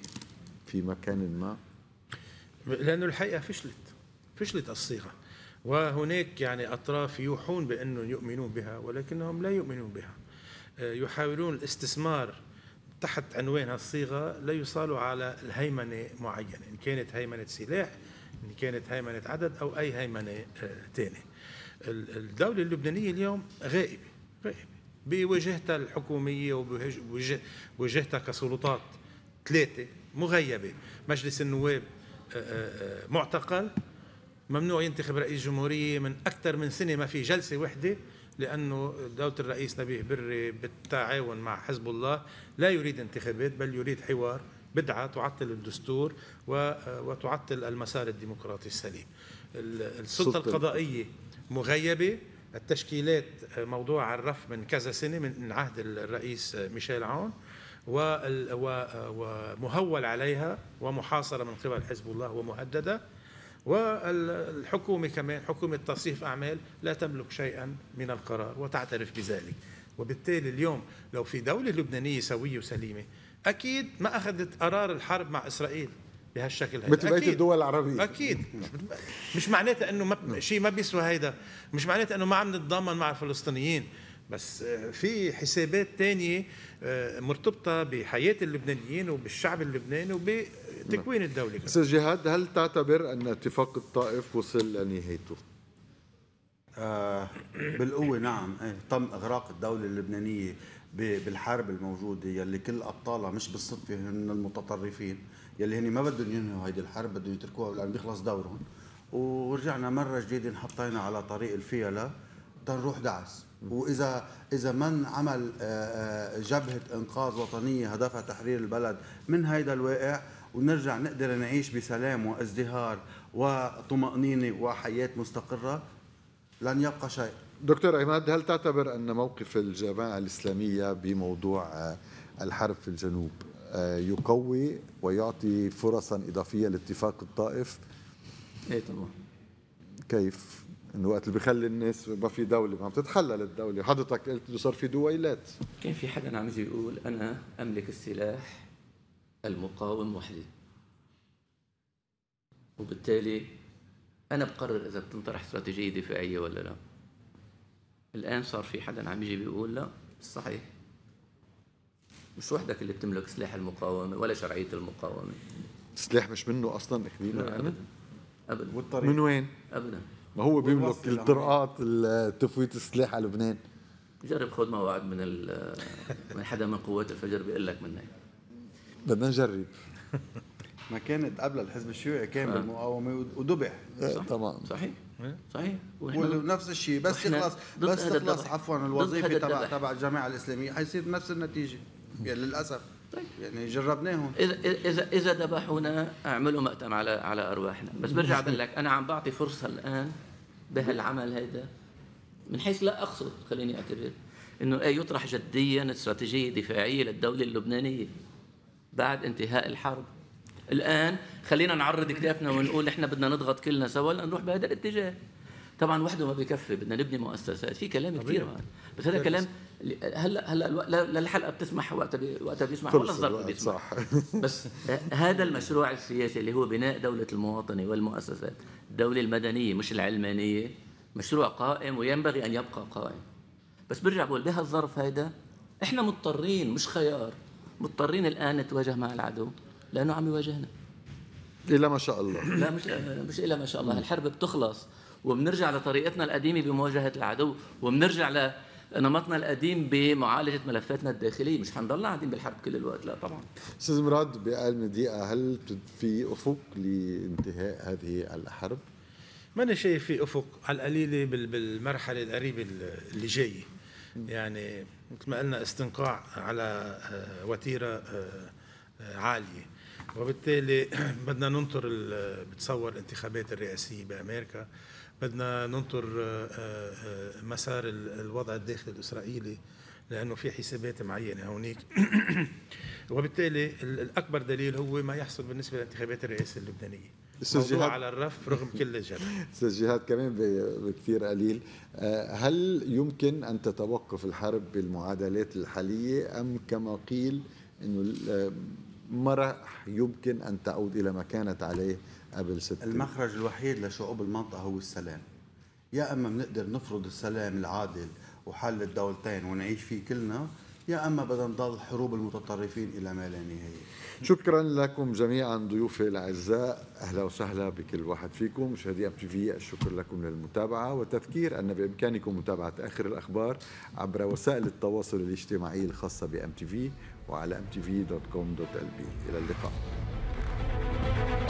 في مكان ما لأنه الحقيقة فشلت فشلت الصيغة وهناك يعني أطراف يوحون بأنهم يؤمنون بها ولكنهم لا يؤمنون بها آه، يحاولون الاستثمار تحت عنوان هالصيغة لا يصالوا على الهيمنة معينة إن كانت هيمنة سلاح إن كانت هيمنة عدد أو أي هيمنة ثانية آه، الدولة اللبنانية اليوم غائبة غائبة بواجهتها الحكومية وبواجهتها كسلطات ثلاثة مغيبة مجلس النواب آه، آه، معتقل ممنوع ينتخب رئيس جمهورية من أكثر من سنة ما في جلسة وحدة لأنه دولة الرئيس نبيه بري بالتعاون مع حزب الله لا يريد انتخابات بل يريد حوار بدعة تعطل الدستور وتعطل المسار الديمقراطي السليم السلطة القضائية مغيبة التشكيلات موضوع على الرف من كذا سنة من عهد الرئيس ميشيل عون ومهول عليها ومحاصرة من قبل حزب الله ومهددة والحكومة كمان حكومة تصريف أعمال لا تملك شيئا من القرار وتعترف بذلك وبالتالي اليوم لو في دولة لبنانية سوية وسليمة أكيد ما أخذت قرار الحرب مع إسرائيل بهالشكل هذا مثل بقيه الدول العربية اكيد نعم. مش معناتها انه ما نعم. شيء ما بيسوى هيدا مش معناتها انه ما عم نتضامن مع الفلسطينيين بس آه، في حسابات تانية آه، مرتبطة بحياة اللبنانيين وبالشعب اللبناني وب تكوين الدولة استاذ جهاد هل تعتبر ان اتفاق الطائف وصل لنهايته؟ آه بالقوه نعم إيه، تم اغراق الدوله اللبنانيه بالحرب الموجوده يلي كل ابطالها مش بالصدفه هن المتطرفين يلي هن ما بدهم ينهوا هيدي الحرب بدهم يتركوها لان بيخلص دورهم ورجعنا مره جديده انحطينا على طريق الفيله تنروح دعس واذا اذا من عمل آه، آه، جبهه انقاذ وطنيه هدفها تحرير البلد من هيدا الواقع ونرجع نقدر نعيش بسلام وازدهار وطمأنينة وحياة مستقرة لن يبقى شيء دكتور عماد هل تعتبر أن موقف الجماعة الإسلامية بموضوع الحرب في الجنوب آه، يقوي ويعطي فرصا إضافية لاتفاق الطائف؟ اي طبعا كيف؟ انه وقت اللي بخلي الناس ما في دوله ما عم تتحلل الدوله حضرتك قلت انه صار في دويلات كان في حدا عم يجي يقول انا املك السلاح المقاوم وحدي وبالتالي أنا بقرر إذا بتنطرح استراتيجية دفاعية ولا لا الآن صار في حدا عم يجي بيقول لا صحيح مش وحدك اللي بتملك سلاح المقاومة ولا شرعية المقاومة السلاح مش منه أصلا أخذينه لا أبدا أبدا والطريق. من وين؟ أبدا ما هو بيملك الطرقات تفويت السلاح على لبنان جرب خذ موعد من (laughs) من حدا من قوات الفجر بيقول لك من هيك بدنا نجرب (laughs) ما كانت قبل الحزب الشيوعي كان آه. بالمقاومه وذبح طبعا إيه، صحيح إيه. صحيح ونفس الشيء بس يخلص بس تخلص عفوا الوظيفه تبع تبع الجماعه الاسلاميه حيصير نفس النتيجه يعني للاسف طيب. يعني جربناهم اذا اذا اذا ذبحونا اعملوا مأتم على على ارواحنا بس برجع بقول لك انا عم بعطي فرصه الان بهالعمل هيدا من حيث لا اقصد خليني اعتبر انه اي يطرح جديا استراتيجيه دفاعيه للدوله اللبنانيه بعد انتهاء الحرب الآن خلينا نعرض كتافنا ونقول إحنا بدنا نضغط كلنا سوا لنروح بهذا الاتجاه طبعا وحده ما بكفي بدنا نبني مؤسسات في كلام كثير بس هذا كلام هلا هلا للحلقه بتسمح وقتها بي وقتها بيسمح ولا الظرف بيسمح صح. (laughs) بس هذا المشروع السياسي اللي هو بناء دوله المواطنه والمؤسسات الدوله المدنيه مش العلمانيه مشروع قائم وينبغي ان يبقى قائم بس برجع بقول بهالظرف هذا احنا مضطرين مش خيار مضطرين الآن نتواجه مع العدو لأنه عم يواجهنا إلا ما شاء الله لا مش آه، مش إلا ما شاء الله الحرب بتخلص وبنرجع لطريقتنا القديمة بمواجهة العدو وبنرجع لنمطنا القديم بمعالجة ملفاتنا الداخلية مش حنضل قاعدين بالحرب كل الوقت لا طبعا أستاذ مراد بأقل من دقيقة هل في أفق لانتهاء هذه الحرب؟ ماني شايف في أفق على القليلة بالمرحلة القريبة اللي جاية يعني مثل ما قلنا استنقاع على آه، وتيره آه، آه، عاليه وبالتالي (clears throat) بدنا ننطر بتصور الانتخابات الرئاسيه بامريكا بدنا ننطر مسار الوضع الداخلي الاسرائيلي لانه في حسابات معينه هونيك (clears throat) وبالتالي الاكبر دليل هو ما يحصل بالنسبه للانتخابات الرئاسيه اللبنانيه استاذ جهاد على الرف رغم كل الجهد (laughs) استاذ جهاد كمان بكثير قليل آه، هل يمكن ان تتوقف الحرب بالمعادلات الحاليه ام كما قيل انه آه، ما راح يمكن ان تعود الى ما كانت عليه قبل ست المخرج الوحيد لشعوب المنطقه هو السلام يا اما بنقدر نفرض السلام العادل وحل الدولتين ونعيش فيه كلنا يا اما بدنا نضل حروب المتطرفين الى ما لا نهايه. شكرا لكم جميعا ضيوفي الاعزاء اهلا وسهلا بكل واحد فيكم مشاهدي ام تي في الشكر لكم للمتابعه وتذكير ان بامكانكم متابعه اخر الاخبار عبر وسائل التواصل الاجتماعي الخاصه بام تي في وعلى امتي في دوت كوم دوت ال بي الى اللقاء.